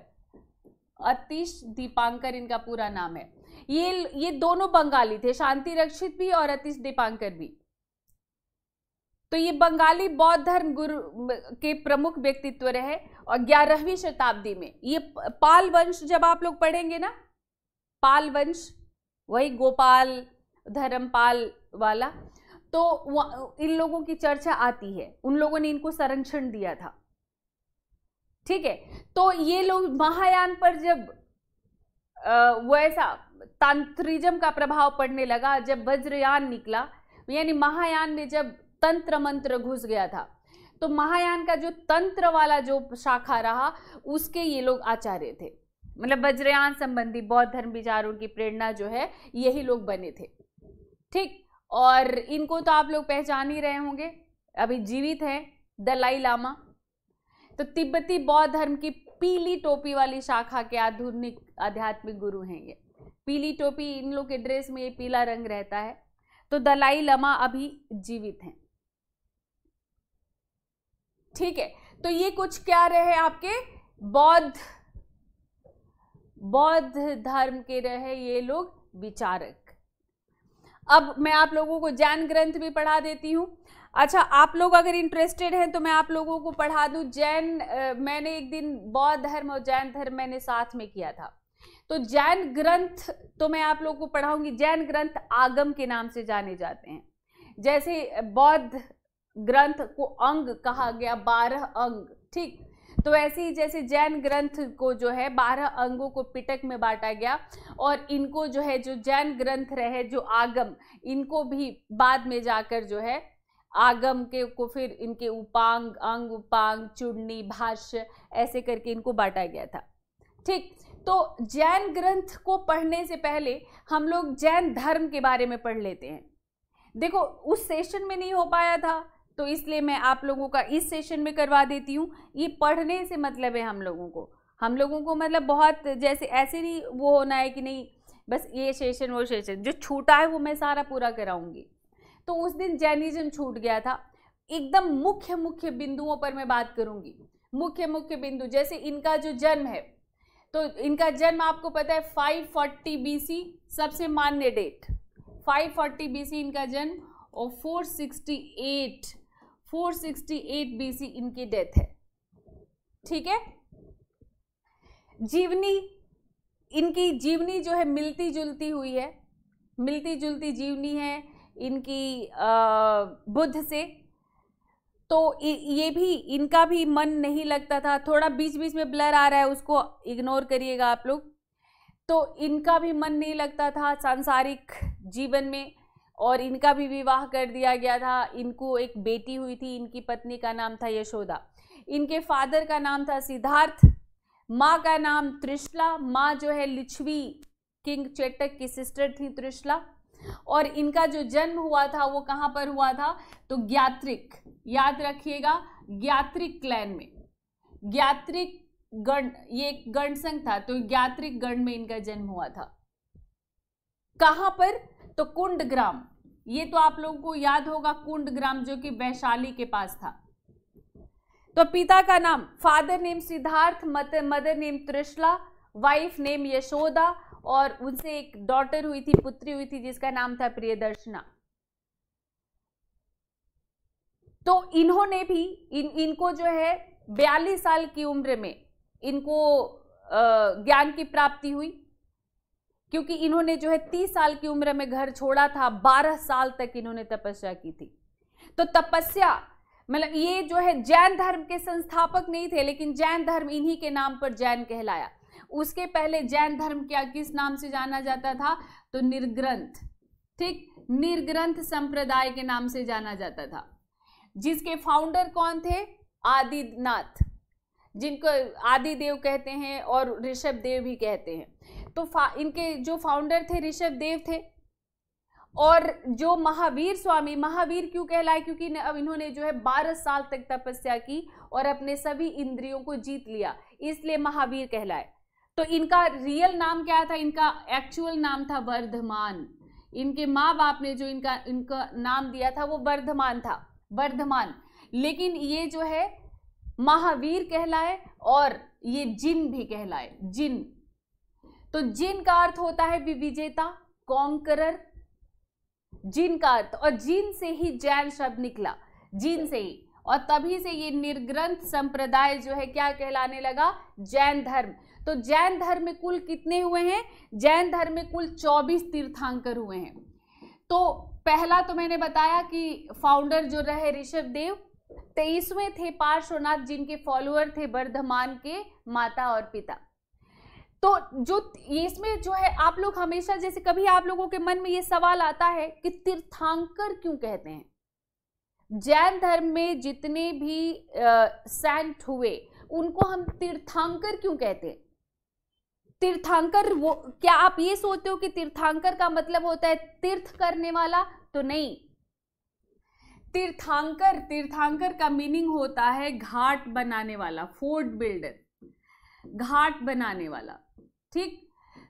अतिश दीपांकर इनका पूरा नाम है ये ये दोनों बंगाली थे शांति रक्षित भी और अतिश दीपांकर भी तो ये बंगाली बौद्ध धर्म गुरु के प्रमुख व्यक्तित्व रहे और ग्यारहवीं शताब्दी में ये पाल वंश जब आप लोग पढ़ेंगे ना पाल वंश वही गोपाल धर्मपाल वाला तो इन लोगों की चर्चा आती है उन लोगों ने इनको संरक्षण दिया था ठीक है तो ये लोग महायान पर जब वैसा तांत्रिज्म का प्रभाव पड़ने लगा जब वज्रयान निकला यानी महायान में जब तंत्र मंत्र घुस गया था तो महायान का जो तंत्र वाला जो शाखा रहा उसके ये लोग आचार्य थे मतलब वज्रयान संबंधी बौद्ध धर्म विचारों की प्रेरणा जो है यही लोग बने थे ठीक और इनको तो आप लोग पहचान ही रहे होंगे अभी जीवित हैं दलाई लामा तो तिब्बती बौद्ध धर्म की पीली टोपी वाली शाखा के आधुनिक आध्यात्मिक गुरु हैं ये पीली टोपी इन लोग के ड्रेस में ये पीला रंग रहता है तो दलाई लामा अभी जीवित हैं ठीक है तो ये कुछ क्या रहे आपके बौद्ध बौद्ध धर्म के रहे ये लोग विचारक अब मैं आप लोगों को जैन ग्रंथ भी पढ़ा देती हूँ अच्छा आप लोग अगर इंटरेस्टेड हैं तो मैं आप लोगों को पढ़ा दूँ जैन मैंने एक दिन बौद्ध धर्म और जैन धर्म मैंने साथ में किया था तो जैन ग्रंथ तो मैं आप लोगों को पढ़ाऊंगी जैन ग्रंथ आगम के नाम से जाने जाते हैं जैसे बौद्ध ग्रंथ को अंग कहा गया बारह अंग ठीक तो ऐसे ही जैसे जैन ग्रंथ को जो है बारह अंगों को पिटक में बांटा गया और इनको जो है जो जैन ग्रंथ रहे जो आगम इनको भी बाद में जाकर जो है आगम के को फिर इनके उपांग अंग उपांग चुन्नी भाष्य ऐसे करके इनको बांटा गया था ठीक तो जैन ग्रंथ को पढ़ने से पहले हम लोग जैन धर्म के बारे में पढ़ लेते हैं देखो उस सेशन में नहीं हो पाया था तो इसलिए मैं आप लोगों का इस सेशन में करवा देती हूँ ये पढ़ने से मतलब है हम लोगों को हम लोगों को मतलब बहुत जैसे ऐसे नहीं वो होना है कि नहीं बस ये सेशन वो सेशन जो छूटा है वो मैं सारा पूरा कराऊंगी तो उस दिन जैनिज्म छूट गया था एकदम मुख्य मुख्य बिंदुओं पर मैं बात करूंगी मुख्य मुख्य बिंदु जैसे इनका जो जन्म है तो इनका जन्म आपको पता है फाइव फोर्टी बी सबसे मान्य डेट फाइव फोर्टी बी इनका जन्म और एट 468 बीसी इनकी डेथ है ठीक है जीवनी इनकी जीवनी जो है मिलती जुलती हुई है मिलती जुलती जीवनी है इनकी बुद्ध से तो ये भी इनका भी मन नहीं लगता था थोड़ा बीच बीच में ब्लर आ रहा है उसको इग्नोर करिएगा आप लोग तो इनका भी मन नहीं लगता था सांसारिक जीवन में और इनका भी विवाह कर दिया गया था इनको एक बेटी हुई थी इनकी पत्नी का नाम था यशोदा इनके फादर का नाम था सिद्धार्थ माँ का नाम त्रिशला माँ जो है लिच्छवी किंग चेटक की सिस्टर थी त्रिशला और इनका जो जन्म हुआ था वो कहाँ पर हुआ था तो ज्ञात्रिक याद रखिएगा ज्ञात्रिक क्लैन में ज्ञात्रिक गण ये एक गणसंघ था तो ज्ञात्रिक गण में इनका जन्म हुआ था कहाँ पर तो कुंड ग्राम ये तो आप लोगों को याद होगा कुंड ग्राम जो कि वैशाली के पास था तो पिता का नाम father name Siddhartha mother name Trishala wife name Yashoda और उनसे एक डॉटर हुई थी पुत्री हुई थी जिसका नाम था प्रियदर्शना तो इन्होंने भी इन इनको जो है बयालीस साल की उम्र में इनको ज्ञान की प्राप्ति हुई क्योंकि इन्होंने जो है तीस साल की उम्र में घर छोड़ा था बारह साल तक इन्होंने तपस्या की थी तो तपस्या मतलब ये जो है जैन धर्म के संस्थापक नहीं थे लेकिन जैन धर्म इन्हीं के नाम पर जैन कहलाया उसके पहले जैन धर्म क्या किस नाम से जाना जाता था तो निर्ग्रंथ ठीक निर्ग्रंथ संप्रदाय के नाम से जाना जाता था जिसके फाउंडर कौन थे आदिनाथ जिनको आदिदेव कहते हैं और ऋषभ देव भी कहते हैं तो इनके जो फाउंडर थे ऋषभ देव थे और जो महावीर स्वामी महावीर क्यों कहलाए क्योंकि अब इन्होंने जो है बारह साल तक तपस्या की और अपने सभी इंद्रियों को जीत लिया इसलिए महावीर कहलाए तो इनका रियल नाम क्या था इनका एक्चुअल नाम था वर्धमान इनके माँ बाप ने जो इनका इनका नाम दिया था वो वर्धमान था वर्धमान लेकिन ये जो है महावीर कहलाए और ये जिन भी कहलाए जिन तो जिन का अर्थ होता है विजेता कॉन्करर जिन का अर्थ और जिन से ही जैन शब्द निकला जिन से ही और तभी से ये निर्ग्रंथ संप्रदाय जो है क्या कहलाने लगा जैन धर्म तो जैन धर्म में कुल कितने हुए हैं जैन धर्म में कुल 24 तीर्थांकर हुए हैं तो पहला तो मैंने बताया कि फाउंडर जो रहे ऋषभ देव तेईसवें थे पार्श्वनाथ जिनके फॉलोअर थे वर्धमान के माता और पिता तो जो इसमें जो है आप लोग हमेशा जैसे कभी आप लोगों के मन में ये सवाल आता है कि तीर्थांकर क्यों कहते हैं जैन धर्म में जितने भी आ, सेंट हुए उनको हम तीर्थांकर क्यों कहते हैं तीर्थांकर वो क्या आप ये सोचते हो कि तीर्थांकर का मतलब होता है तीर्थ करने वाला तो नहीं तीर्थांकर तीर्थांकर का मीनिंग होता है घाट बनाने वाला फोर्ट बिल्डर घाट बनाने वाला ठीक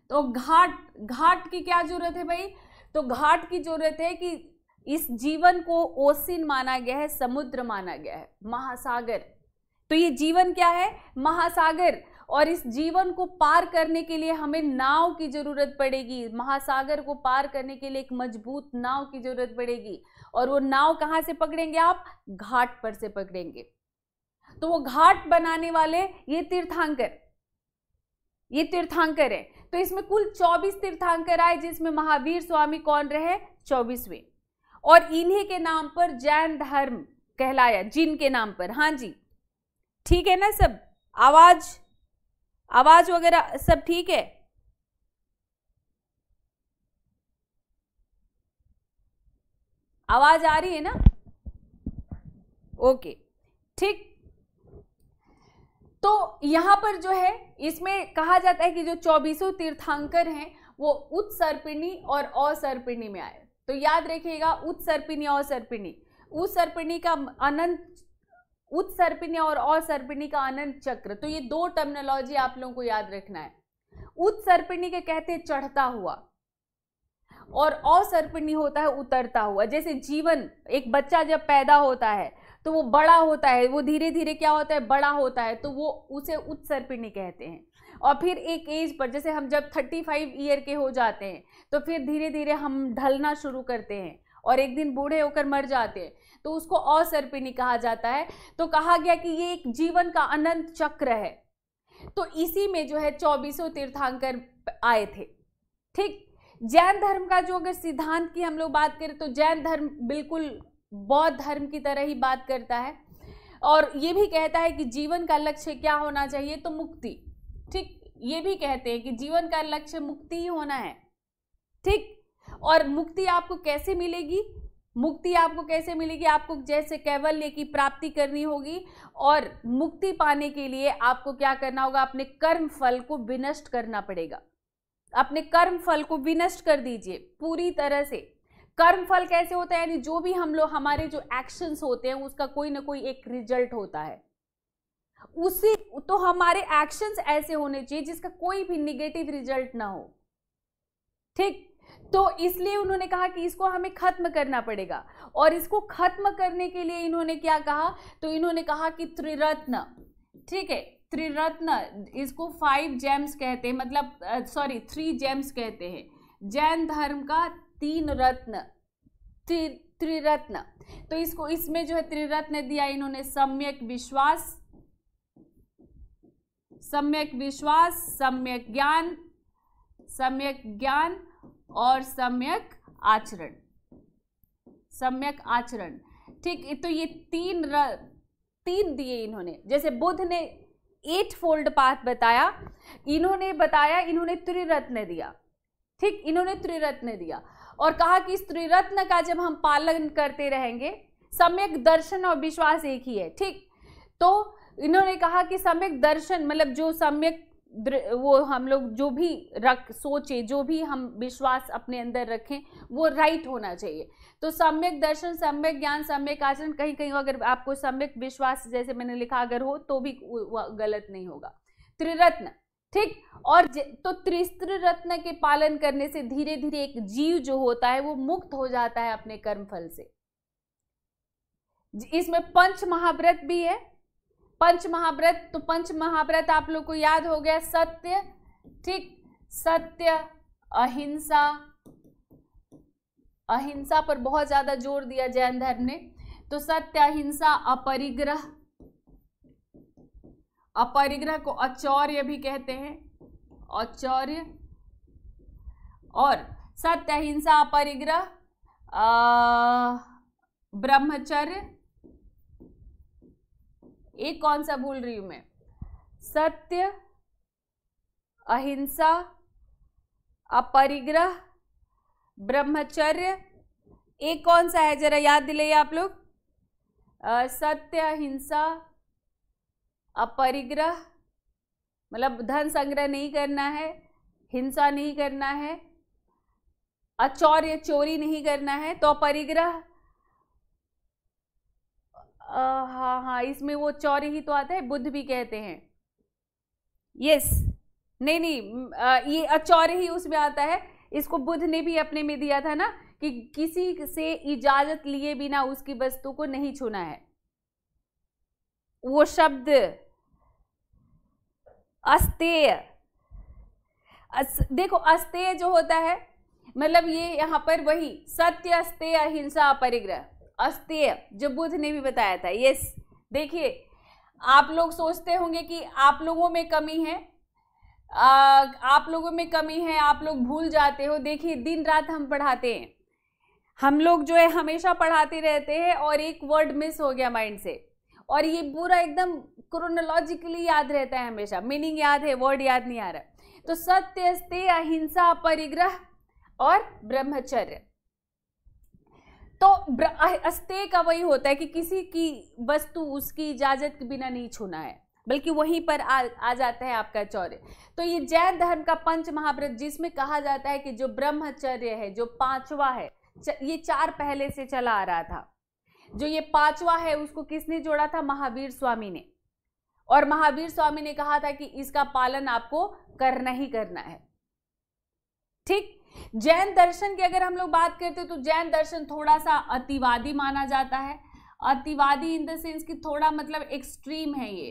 तो घाट घाट की क्या जरूरत है भाई तो घाट की जरूरत है कि इस जीवन को ओसिन माना गया है समुद्र माना गया है महासागर तो ये जीवन क्या है महासागर और इस जीवन को पार करने के लिए हमें नाव की जरूरत पड़ेगी महासागर को पार करने के लिए एक मजबूत नाव की जरूरत पड़ेगी और वो नाव कहाँ से पकड़ेंगे आप घाट पर से पकड़ेंगे तो वो घाट बनाने वाले ये तीर्थांकर ये तीर्थांकर है तो इसमें कुल 24 तीर्थांकर आए जिसमें महावीर स्वामी कौन रहे चौबीसवें और इन्हीं के नाम पर जैन धर्म कहलाया जिन के नाम पर हाँ जी ठीक है ना सब आवाज आवाज वगैरह सब ठीक है आवाज आ रही है ना ओके ठीक तो यहाँ पर जो है इसमें कहा जाता है कि जो चौबीसों तीर्थांकर हैं वो उत्सर्पिणी और असर्पिणी में आए तो याद रखिएगा उत्सर्पिणी सर्पिणी उत्सर्पिणी का अनंत उत्सर्पिणी और असर्पिणी का अनंत चक्र तो ये दो टर्मिनोलॉजी आप लोगों को याद रखना है उत्सर्पिणी के कहते चढ़ता हुआ और असर्पिणी होता है उतरता हुआ जैसे जीवन एक बच्चा जब पैदा होता है तो वो बड़ा होता है वो धीरे धीरे क्या होता है बड़ा होता है तो वो उसे उत्सर्पिणी कहते हैं और फिर एक एज पर जैसे हम जब थर्टी फाइव ईयर के हो जाते हैं तो फिर धीरे धीरे हम ढलना शुरू करते हैं और एक दिन बूढ़े होकर मर जाते हैं तो उसको असर्पिणी कहा जाता है तो कहा गया कि ये एक जीवन का अनंत चक्र है तो इसी में जो है चौबीसों तीर्थांकर आए थे ठीक जैन धर्म का जो अगर सिद्धांत की हम लोग बात करें तो जैन धर्म बिल्कुल बौद्ध धर्म की तरह ही बात करता है और ये भी कहता है कि जीवन का लक्ष्य क्या होना चाहिए तो मुक्ति ठीक ये भी कहते हैं कि जीवन का लक्ष्य मुक्ति ही होना है ठीक और मुक्ति आपको कैसे मिलेगी मुक्ति आपको कैसे मिलेगी आपको जैसे कैवल्य की प्राप्ति करनी होगी और मुक्ति पाने के लिए आपको क्या करना होगा अपने कर्म फल को विनष्ट करना पड़ेगा अपने कर्म फल को विनष्ट कर दीजिए पूरी तरह से कर्म फल कैसे होता है यानी जो भी हम लोग हमारे जो एक्शंस होते हैं उसका कोई ना कोई एक रिजल्ट होता है उसी तो हमारे एक्शंस ऐसे होने चाहिए जिसका कोई भी निगेटिव रिजल्ट ना हो ठीक तो इसलिए उन्होंने कहा कि इसको हमें खत्म करना पड़ेगा और इसको खत्म करने के लिए इन्होंने क्या कहा तो इन्होंने कहा कि त्रिरत्न ठीक है त्रिरत्न इसको फाइव जेम्स कहते हैं मतलब सॉरी थ्री जेम्स कहते हैं जैन धर्म का तीन रत्न त्रि त्रिरत्न तो इसको इसमें जो है त्रिरत्न दिया इन्होंने सम्यक विश्वास सम्यक विश्वास सम्यक ज्ञान सम्यक ज्ञान और सम्यक आचरण सम्यक आचरण ठीक तो ये तीन र, तीन दिए इन्होंने जैसे बुद्ध ने एट फोल्ड पाथ बताया इन्होंने बताया इन्होंने त्रिरत्न दिया ठीक इन्होंने त्रिरत्न दिया और कहा कि स्त्री रत्न का जब हम पालन करते रहेंगे सम्यक दर्शन और विश्वास एक ही है ठीक तो इन्होंने कहा कि सम्यक दर्शन मतलब जो सम्यक वो हम लोग जो भी रख सोचे जो भी हम विश्वास अपने अंदर रखें वो राइट होना चाहिए तो सम्यक दर्शन सम्यक ज्ञान सम्यक आचरण कहीं कहीं अगर आपको सम्यक विश्वास जैसे मैंने लिखा अगर हो तो भी गलत नहीं होगा त्रिरत्न ठीक और तो त्रिस्त्र रत्न के पालन करने से धीरे धीरे एक जीव जो होता है वो मुक्त हो जाता है अपने कर्म फल से इसमें पंच महाव्रत भी है पंच महाव्रत तो पंच महाव्रत आप लोग को याद हो गया सत्य ठीक सत्य अहिंसा अहिंसा पर बहुत ज्यादा जोर दिया जैन धर्म ने तो सत्य अहिंसा अपरिग्रह अपरिग्रह को अचौर्य भी कहते हैं अचौर्य और सत्य हिंसा अपरिग्रह ब्रह्मचर्य एक कौन सा भूल रही हूं मैं सत्य अहिंसा अपरिग्रह ब्रह्मचर्य एक कौन सा है जरा याद दिलाइए आप लोग सत्य अहिंसा अपरिग्रह मतलब धन संग्रह नहीं करना है हिंसा नहीं करना है अचौर्य चोरी नहीं करना है तो अपरिग्रह हाँ हाँ इसमें वो चौरी ही तो आता है बुद्ध भी कहते हैं यस नहीं नहीं आ, ये अचौर्य ही उसमें आता है इसको बुद्ध ने भी अपने में दिया था ना कि किसी से इजाजत लिए बिना उसकी वस्तु को नहीं छूना है वो शब्द अस्तेय अस, देखो अस्तेय जो होता है मतलब ये यहाँ पर वही सत्य अस्तेय अहिंसा अपरिग्रह अस्तेय जो बुद्ध ने भी बताया था यस देखिए आप लोग सोचते होंगे कि आप लोगों में कमी है आ, आप लोगों में कमी है आप लोग भूल जाते हो देखिए दिन रात हम पढ़ाते हैं हम लोग जो है हमेशा पढ़ाते रहते हैं और एक वर्ड मिस हो गया माइंड से और ये पूरा एकदम क्रोनोलॉजिकली याद रहता है हमेशा मीनिंग याद है वर्ड याद नहीं आ रहा तो सत्य स्ते अहिंसा परिग्रह और ब्रह्मचर्य तो अस्ते का वही होता है कि किसी की वस्तु उसकी इजाजत के बिना नहीं छूना है बल्कि वहीं पर आ, आ जाता है आपका चौर्य तो ये जैन धर्म का पंच महाव्रत जिसमें कहा जाता है कि जो ब्रह्मचर्य है जो पांचवा है ये चार पहले से चला आ रहा था जो ये पांचवा है उसको किसने जोड़ा था महावीर स्वामी ने और महावीर स्वामी ने कहा था कि इसका पालन आपको करना ही करना है ठीक जैन दर्शन की अगर हम लोग बात करते हैं तो जैन दर्शन थोड़ा सा अतिवादी माना जाता है अतिवादी इन द सेंस कि थोड़ा मतलब एक्सट्रीम है ये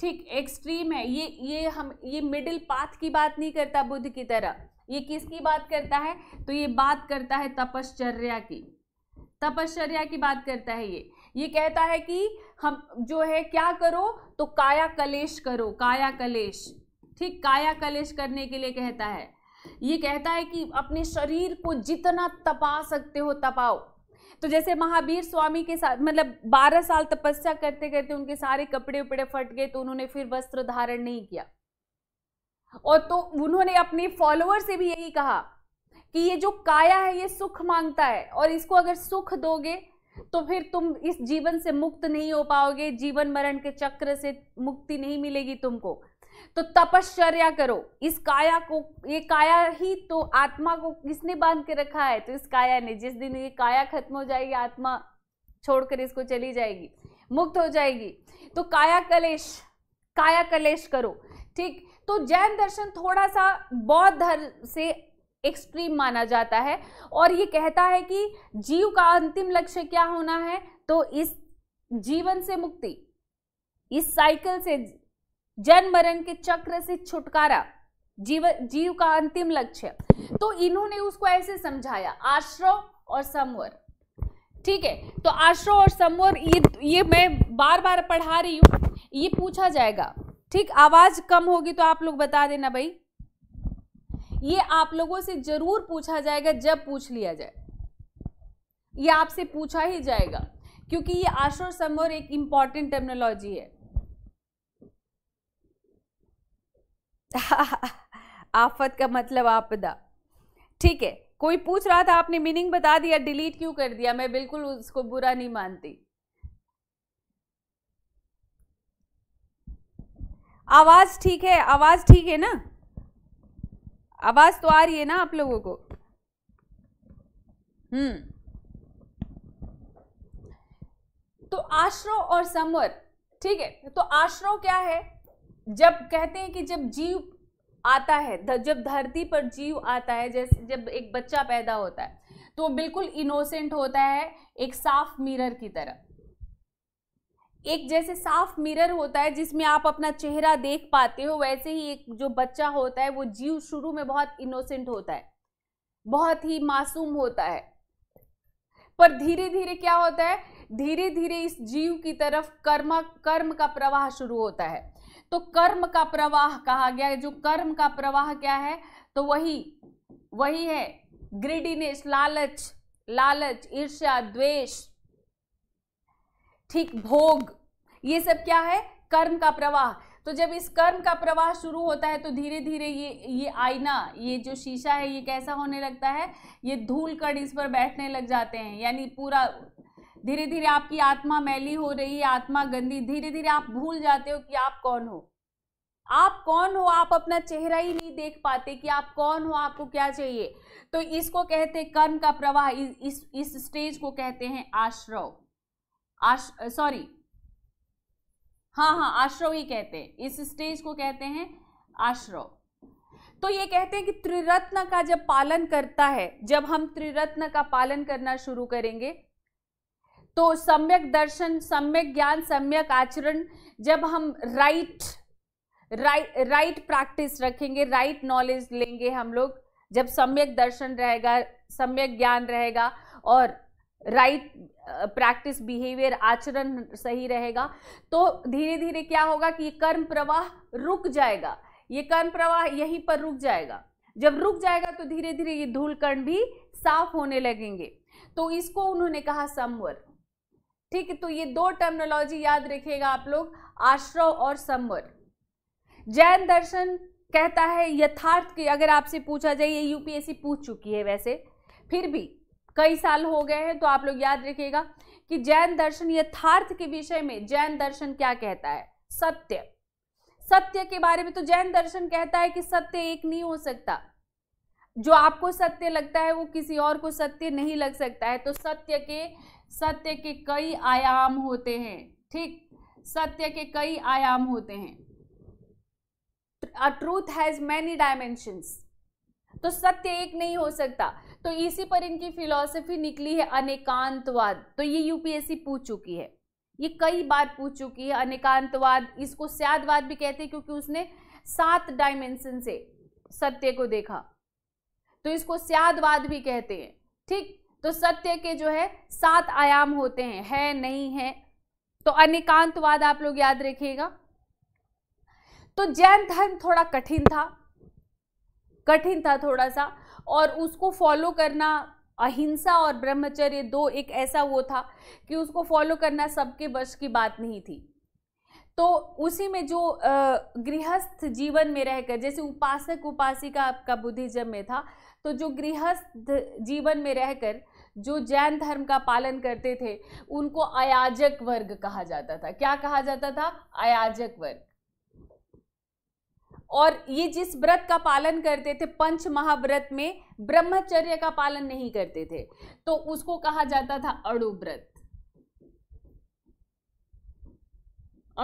ठीक एक्सट्रीम है ये ये हम ये मिडिल पाथ की बात नहीं करता बुद्ध की तरह ये किसकी बात करता है तो ये बात करता है तपश्चर्या की तपश्चर्या की बात करता है ये ये कहता है कि हम जो है क्या करो तो काया कलेश करो काया कलेश ठीक काया कलेश करने के लिए कहता है ये कहता है कि अपने शरीर को जितना तपा सकते हो तपाओ तो जैसे महावीर स्वामी के साथ मतलब बारह साल तपस्या करते करते उनके सारे कपड़े उपड़े फट गए तो उन्होंने फिर वस्त्र धारण नहीं किया और तो उन्होंने अपने फॉलोअर से भी यही कहा कि ये जो काया है ये सुख मांगता है और इसको अगर सुख दोगे तो फिर तुम इस जीवन से मुक्त नहीं हो पाओगे जीवन मरण के चक्र से मुक्ति नहीं मिलेगी तुमको तो तपश्चर्या करो इस काया को ये काया ही तो आत्मा को किसने बांध के रखा है तो इस काया ने जिस दिन ये काया खत्म हो जाएगी आत्मा छोड़कर इसको चली जाएगी मुक्त हो जाएगी तो काया कलेश काया कलेश करो ठीक तो जैन दर्शन थोड़ा सा बौद्ध धर्म से एक्सट्रीम माना जाता है और ये कहता है कि जीव का अंतिम लक्ष्य क्या होना है तो इस जीवन से मुक्ति इस साइकिल से जन्म मरण के चक्र से छुटकारा जीव जीव का अंतिम लक्ष्य तो इन्होंने उसको ऐसे समझाया आश्रो और समवर ठीक है तो आश्रो और समवर ये ये मैं बार बार पढ़ा रही हूं ये पूछा जाएगा ठीक आवाज कम होगी तो आप लोग बता देना भाई ये आप लोगों से जरूर पूछा जाएगा जब पूछ लिया जाए ये आपसे पूछा ही जाएगा क्योंकि ये आश्र समोर एक इंपॉर्टेंट टेक्नोलॉजी है आफत का मतलब आपदा ठीक है कोई पूछ रहा था आपने मीनिंग बता दिया डिलीट क्यों कर दिया मैं बिल्कुल उसको बुरा नहीं मानती आवाज ठीक है आवाज ठीक है ना आवाज तो आ रही है ना आप लोगों को हम्म तो आश्रो और समर ठीक है तो आश्रो क्या है जब कहते हैं कि जब जीव आता है जब धरती पर जीव आता है जैसे जब एक बच्चा पैदा होता है तो बिल्कुल इनोसेंट होता है एक साफ मिरर की तरह एक जैसे साफ मिरर होता है जिसमें आप अपना चेहरा देख पाते हो वैसे ही एक जो बच्चा होता है वो जीव शुरू में बहुत इनोसेंट होता है बहुत ही मासूम होता है पर धीरे धीरे क्या होता है धीरे धीरे इस जीव की तरफ कर्म कर्म का प्रवाह शुरू होता है तो कर्म का प्रवाह कहा गया है जो कर्म का प्रवाह क्या है तो वही वही है ग्रेडिनेस लालच लालच ईर्ष्या द्वेष ठीक भोग ये सब क्या है कर्म का प्रवाह तो जब इस कर्म का प्रवाह शुरू होता है तो धीरे धीरे ये ये आईना ये जो शीशा है ये कैसा होने लगता है ये धूल कण इस पर बैठने लग जाते हैं यानी पूरा धीरे धीरे आपकी आत्मा मैली हो रही है आत्मा गंदी धीरे धीरे आप भूल जाते हो कि आप कौन हो आप कौन हो आप अपना चेहरा ही नहीं देख पाते कि आप कौन हो आपको क्या चाहिए तो इसको कहते कर्म का प्रवाह इस इस स्टेज को कहते हैं आश्रव आश सॉरी हाँ हाँ आश्रव ही कहते हैं इस स्टेज को कहते हैं आश्रव तो ये कहते हैं कि त्रिरत्न का जब पालन करता है जब हम त्रिरत्न का पालन करना शुरू करेंगे तो सम्यक दर्शन सम्यक ज्ञान सम्यक आचरण जब हम राइट राइट राइट प्रैक्टिस रखेंगे राइट नॉलेज लेंगे हम लोग जब सम्यक दर्शन रहेगा सम्यक ज्ञान रहेगा और राइट प्रैक्टिस बिहेवियर आचरण सही रहेगा तो धीरे धीरे क्या होगा कि कर्म प्रवाह रुक जाएगा ये कर्म प्रवाह यहीं पर रुक जाएगा जब रुक जाएगा तो धीरे धीरे ये धूल कर्ण भी साफ होने लगेंगे तो इसको उन्होंने कहा समवर ठीक है तो ये दो टर्मिनोलॉजी याद रखिएगा आप लोग आश्रव और समवर जैन दर्शन कहता है यथार्थ की अगर आपसे पूछा जाए ये यूपीएससी पूछ चुकी है वैसे फिर भी कई साल हो गए हैं तो आप लोग याद रखिएगा कि जैन दर्शन यथार्थ के विषय में जैन दर्शन क्या कहता है सत्य सत्य के बारे में तो जैन दर्शन कहता है कि सत्य एक नहीं हो सकता जो आपको सत्य लगता है वो किसी और को सत्य नहीं लग सकता है तो सत्य के सत्य के कई आयाम होते हैं ठीक सत्य के कई आयाम होते हैं ट्रूथ हैज मैनी डायमेंशंस तो सत्य एक नहीं हो सकता तो इसी पर इनकी फिलॉसफी निकली है अनेकांतवाद तो ये यूपीएससी पूछ चुकी है ये कई बार पूछ चुकी है अनेकांतवाद इसको स्यादवाद भी कहते हैं क्योंकि उसने सात डायमेंशन से सत्य को देखा तो इसको स्यादवाद भी कहते हैं ठीक तो सत्य के जो है सात आयाम होते हैं है नहीं है तो अनेकांतवाद आप लोग याद रखिएगा तो जैन धर्म थोड़ा कठिन था कठिन था थोड़ा सा और उसको फॉलो करना अहिंसा और ब्रह्मचर्य दो एक ऐसा वो था कि उसको फॉलो करना सबके वश की बात नहीं थी तो उसी में जो गृहस्थ जीवन में रहकर जैसे उपासक उपासिका आपका बुद्धिज्म में था तो जो गृहस्थ जीवन में रहकर जो जैन धर्म का पालन करते थे उनको अयाजक वर्ग कहा जाता था क्या कहा जाता था अयाजक वर्ग और ये जिस व्रत का पालन करते थे पंच महाव्रत में ब्रह्मचर्य का पालन नहीं करते थे तो उसको कहा जाता था अड़ुव्रत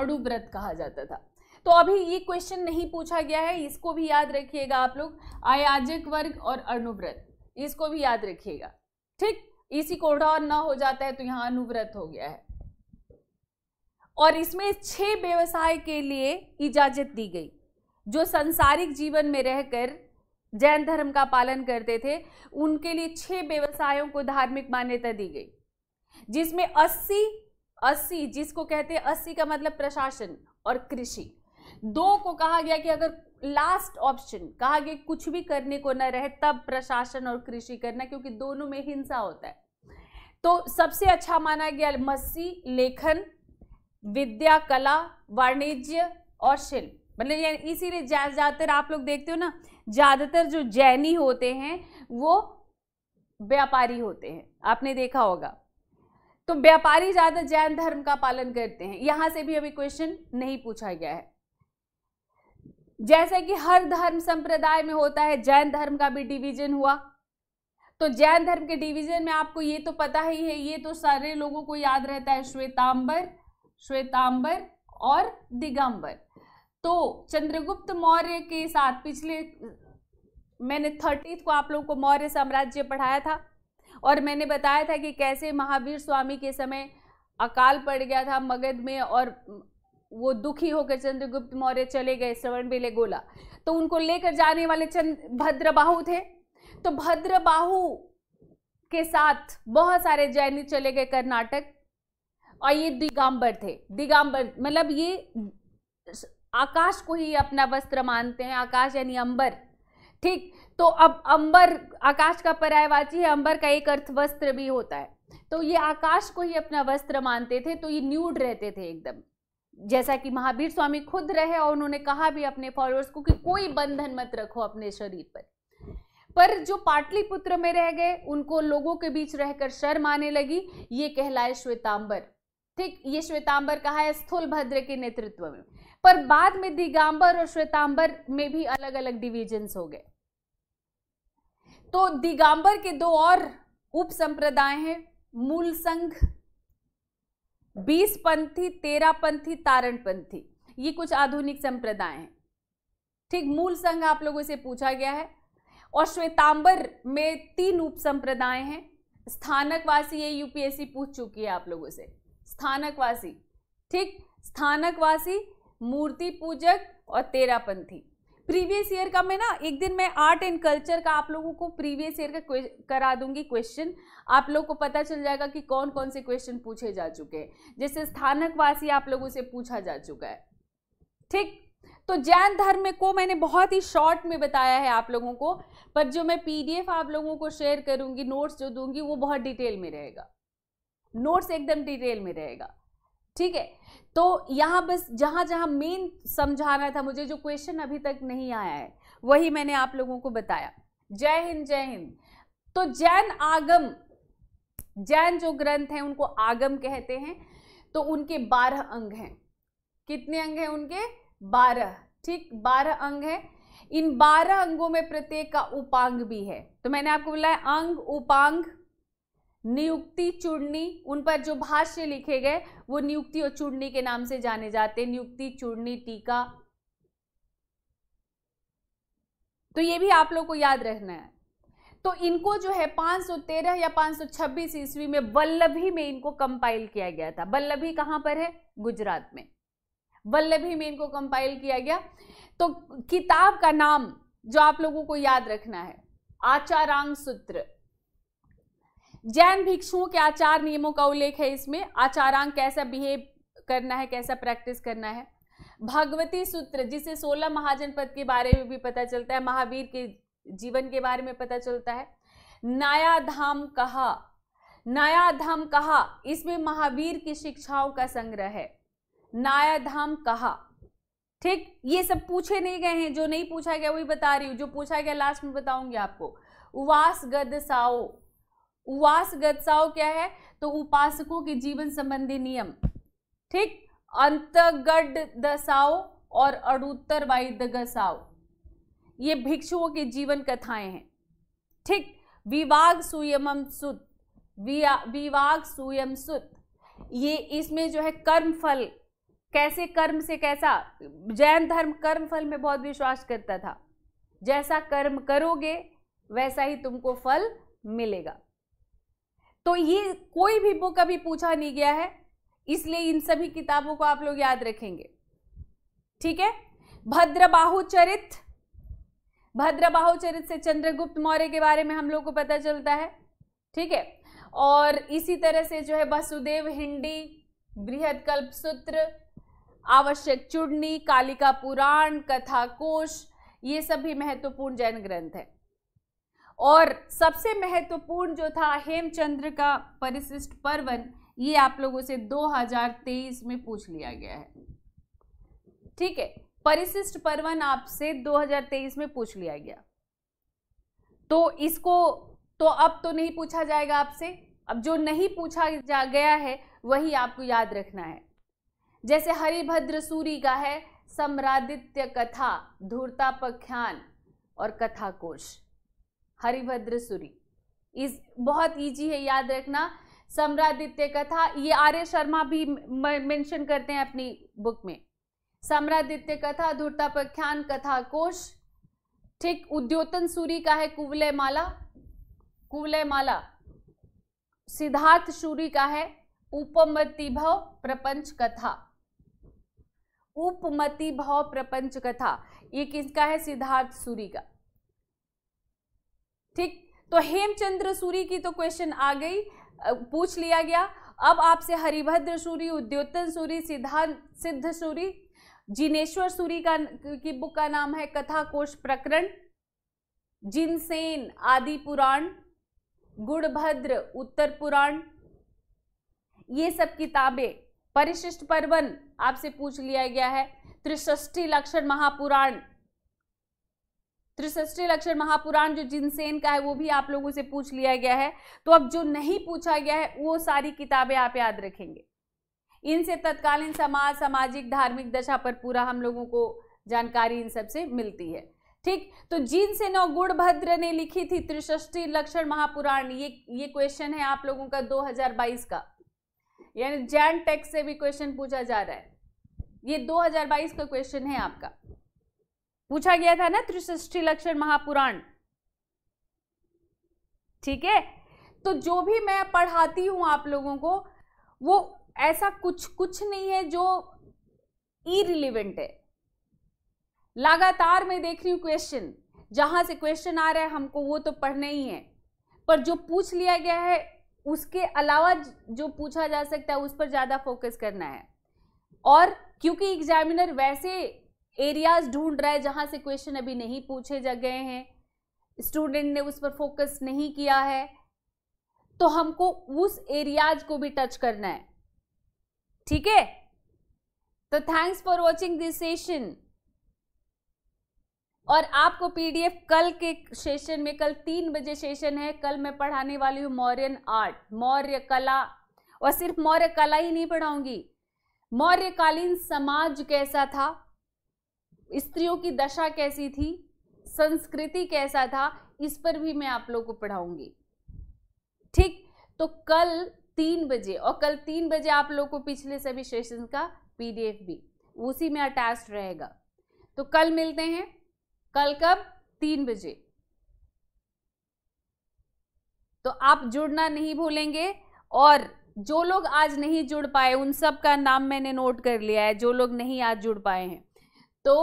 अड़ुव्रत कहा जाता था तो अभी ये क्वेश्चन नहीं पूछा गया है इसको भी याद रखिएगा आप लोग आयाजक वर्ग और अणुव्रत इसको भी याद रखिएगा ठीक इसी कोढ़ा और ना हो जाता है तो यहां अनुव्रत हो गया है और इसमें छह व्यवसाय के लिए इजाजत दी गई जो संसारिक जीवन में रहकर जैन धर्म का पालन करते थे उनके लिए छह व्यवसायों को धार्मिक मान्यता दी गई जिसमें अस्सी अस्सी जिसको कहते हैं अस्सी का मतलब प्रशासन और कृषि दो को कहा गया कि अगर लास्ट ऑप्शन कहा गया कुछ भी करने को न रहे तब प्रशासन और कृषि करना क्योंकि दोनों में हिंसा होता है तो सबसे अच्छा माना गया मस्सी लेखन विद्या कला वाणिज्य और शिल्प मतलब इसीलिए ज़्यादातर आप लोग देखते हो ना ज़्यादातर जो जैनी होते हैं वो व्यापारी होते हैं आपने देखा होगा तो व्यापारी ज़्यादा जैन धर्म का पालन करते हैं यहां से भी अभी क्वेश्चन नहीं पूछा गया है जैसे कि हर धर्म संप्रदाय में होता है जैन धर्म का भी डिवीजन हुआ तो जैन धर्म के डिवीजन में आपको ये तो पता ही है ये तो सारे लोगों को याद रहता है श्वेतांबर श्वेतांबर और दिगंबर तो चंद्रगुप्त मौर्य के साथ पिछले मैंने थर्टीथ को आप लोगों को मौर्य साम्राज्य पढ़ाया था और मैंने बताया था कि कैसे महावीर स्वामी के समय अकाल पड़ गया था मगध में और वो दुखी होकर चंद्रगुप्त मौर्य चले गए श्रवण बेले गोला तो उनको लेकर जाने वाले चंद भद्रबाहु थे तो भद्रबाहु के साथ बहुत सारे जैनी चले गए कर्नाटक और ये दिगंबर थे दिगंबर मतलब ये आकाश को ही अपना वस्त्र मानते हैं आकाश यानी अंबर ठीक तो अब अंबर आकाश का पर्यायवाची है अंबर का एक अर्थ वस्त्र भी होता है तो ये आकाश को ही अपना वस्त्र मानते थे तो ये न्यूड रहते थे एकदम जैसा कि महावीर स्वामी खुद रहे और उन्होंने कहा भी अपने फॉलोअर्स को कि कोई बंधन मत रखो अपने शरीर पर पर जो पाटलिपुत्र में रह गए उनको लोगों के बीच रहकर शर्म आने लगी ये कहलाए श्वेतांबर ठीक ये श्वेतांबर कहा है स्थूल भद्र के नेतृत्व में पर बाद में दिगंबर और श्वेतांबर में भी अलग अलग डिविजन्स हो गए तो दिगंबर के दो और उप संप्रदाय हैं मूल संघ बीस पंथी तेरह पंथी तारण पंथी ये कुछ आधुनिक संप्रदाय हैं ठीक मूल संघ आप लोगों से पूछा गया है और श्वेतांबर में तीन उप संप्रदाय हैं स्थानकवासी ये यूपीएससी पूछ चुकी है आप लोगों से स्थानकवासी ठीक स्थानकवासी मूर्ति पूजक और तेरापंथी प्रीवियस ईयर का मैं ना एक दिन मैं आर्ट एंड कल्चर का आप लोगों को प्रीवियस ईयर का करा दूंगी क्वेश्चन आप लोगों को पता चल जाएगा कि कौन कौन से क्वेश्चन पूछे जा चुके हैं जैसे स्थानकवासी आप लोगों से पूछा जा चुका है ठीक तो जैन धर्म को मैंने बहुत ही शॉर्ट में बताया है आप लोगों को पर जो मैं पीडीएफ आप लोगों को शेयर करूंगी नोट्स जो दूंगी वो बहुत डिटेल में रहेगा नोट्स एकदम डिटेल में रहेगा ठीक है तो यहाँ बस जहाँ जहाँ मेन समझाना था मुझे जो क्वेश्चन अभी तक नहीं आया है वही मैंने आप लोगों को बताया जय हिंद जय हिंद तो जैन आगम जैन जो ग्रंथ हैं उनको आगम कहते हैं तो उनके बारह अंग हैं कितने अंग हैं उनके बारह ठीक बारह अंग हैं इन बारह अंगों में प्रत्येक का उपांग भी है तो मैंने आपको बोला है अंग उपांग नियुक्ति चूर्णी उन पर जो भाष्य लिखे गए वो नियुक्ति और चूर्णी के नाम से जाने जाते नियुक्ति चूर्णी टीका तो ये भी आप लोग को याद रखना है तो इनको जो है 513 या 526 ईस्वी में वल्लभी में इनको कंपाइल किया गया था वल्लभी कहां पर है गुजरात में वल्लभी में इनको कंपाइल किया गया तो किताब का नाम जो आप लोगों को याद रखना है आचारांग सूत्र जैन भिक्षुओं के आचार नियमों का उल्लेख है इसमें आचारांग कैसा बिहेव करना है कैसा प्रैक्टिस करना है भगवती सूत्र जिसे सोलह महाजनपद के बारे में भी पता चलता है महावीर के जीवन के बारे में पता चलता है नया धाम कहा नया धाम कहा इसमें महावीर की शिक्षाओं का संग्रह है नया धाम कहा ठीक ये सब पूछे नहीं गए हैं जो नहीं पूछा गया वही बता रही हूं जो पूछा गया लास्ट में बताऊंगी आपको वास गद साओ उवास गत्साव क्या है तो उपासकों के जीवन संबंधी नियम ठीक अंतगढ़ दसाओ और अड़ुत्तर वाई दसाओ ये भिक्षुओं के जीवन कथाएं हैं ठीक विवाग सुयम सुत विवाग सुयम सुत ये इसमें जो है कर्म फल कैसे कर्म से कैसा जैन धर्म कर्म फल में बहुत विश्वास करता था जैसा कर्म करोगे वैसा ही तुमको फल मिलेगा तो ये कोई भी बुक अभी पूछा नहीं गया है इसलिए इन सभी किताबों को आप लोग याद रखेंगे ठीक है भद्रबाहु चरित भद्रबाहु चरित से चंद्रगुप्त मौर्य के बारे में हम लोग को पता चलता है ठीक है और इसी तरह से जो है वसुदेव हिंडी बृहद कल्प सूत्र आवश्यक चुड़नी कालिका पुराण कथा कोश ये सभी महत्वपूर्ण जैन ग्रंथ है और सबसे महत्वपूर्ण जो था हेमचंद्र का परिशिष्ट पर्वन ये आप लोगों से 2023 में पूछ लिया गया है ठीक है परिशिष्ट पर्वन आपसे 2023 में पूछ लिया गया तो इसको तो अब तो नहीं पूछा जाएगा आपसे अब जो नहीं पूछा जा गया है वही आपको याद रखना है जैसे हरिभद्र सूरी का है सम्रादित्य कथा धूर्तापख्यान और कथा कोश हरिभद्र सूरी इस बहुत ईजी है याद रखना सम्रादित्य कथा ये आर्य शर्मा भी मेंशन करते हैं अपनी बुक में सम्रादित्य कथा धुरता प्रख्यान कथा कोश ठीक उद्योतन सूरी का है कुवलय माला कुवलय माला सिद्धार्थ सूरी का है उपमति भव प्रपंच कथा उपमति भव प्रपंच कथा ये किसका है सिद्धार्थ सूरी का ठीक तो हेमचंद्र सूरी की तो क्वेश्चन आ गई पूछ लिया गया अब आपसे हरिभद्र सूरी उद्योतन सूरी सिद्धांत सिद्ध सूरी जिनेश्वर सूरी का की बुक का नाम है कथा कोश प्रकरण जिनसेन आदि पुराण गुणभद्र उत्तर पुराण ये सब किताबें परिशिष्ट पर्वन आपसे पूछ लिया गया है त्रिष्ठी लक्षण महापुराण त्रिसष्टी लक्षण महापुराण जो जिनसेन का है वो भी आप लोगों से पूछ लिया गया है तो अब जो नहीं पूछा गया है वो सारी किताबें आप याद रखेंगे इनसे तत्कालीन समाज सामाजिक धार्मिक दशा पर पूरा हम लोगों को जानकारी इन सब से मिलती है ठीक तो जीन से नौ गुणभद्र ने लिखी थी त्रिषष्टी लक्षण महापुराण ये ये क्वेश्चन है आप लोगों का 2022 का यानी जैन टेक्स से भी क्वेश्चन पूछा जा रहा है ये 2022 का क्वेश्चन है आपका पूछा गया था ना त्रिष्ठी लक्षण महापुराण ठीक है तो जो भी मैं पढ़ाती हूं आप लोगों को वो ऐसा कुछ कुछ नहीं है जो इरिलीवेंट है लगातार मैं देख रही हूं क्वेश्चन जहां से क्वेश्चन आ रहा है हमको वो तो पढ़ना ही है पर जो पूछ लिया गया है उसके अलावा जो पूछा जा सकता है उस पर ज़्यादा फोकस करना है और क्योंकि एग्जामिनर वैसे एरियाज ढूंढ रहा है जहां से क्वेश्चन अभी नहीं पूछे जा गए हैं स्टूडेंट ने उस पर फोकस नहीं किया है तो हमको उस एरियाज को भी टच करना है ठीक है तो thanks for watching this session और आपको पीडीएफ कल के सेशन में कल तीन बजे सेशन है कल मैं पढ़ाने वाली हूं मौर्यन आर्ट मौर्य कला और सिर्फ मौर्य कला ही नहीं पढ़ाऊंगी मौर्यकालीन समाज कैसा था स्त्रियों की दशा कैसी थी संस्कृति कैसा था इस पर भी मैं आप लोग को पढ़ाऊंगी ठीक तो कल तीन बजे और कल तीन बजे आप लोग को पिछले सभी सेशन का पीडीएफ भी उसी में अटैच रहेगा तो कल मिलते हैं कल कब तीन बजे तो आप जुड़ना नहीं भूलेंगे और जो लोग आज नहीं जुड़ पाए उन सब का नाम मैंने नोट कर लिया है जो लोग नहीं आज जुड़ पाए हैं तो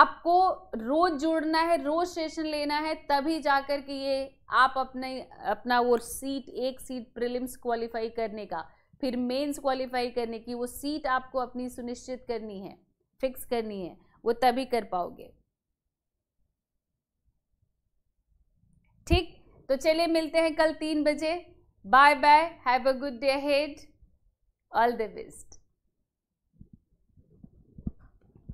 आपको रोज जुड़ना है रोज सेशन लेना है तभी जाकर के ये आप अपने अपना वो सीट एक सीट प्रिलिम्स क्वालिफाई करने का फिर मेंस क्वालिफाई करने की वो सीट आपको अपनी सुनिश्चित करनी है फिक्स करनी है वो तभी कर पाओगे ठीक तो चलिए मिलते हैं कल तीन बजे bye bye have a good day हेड ऑल द बेस्ट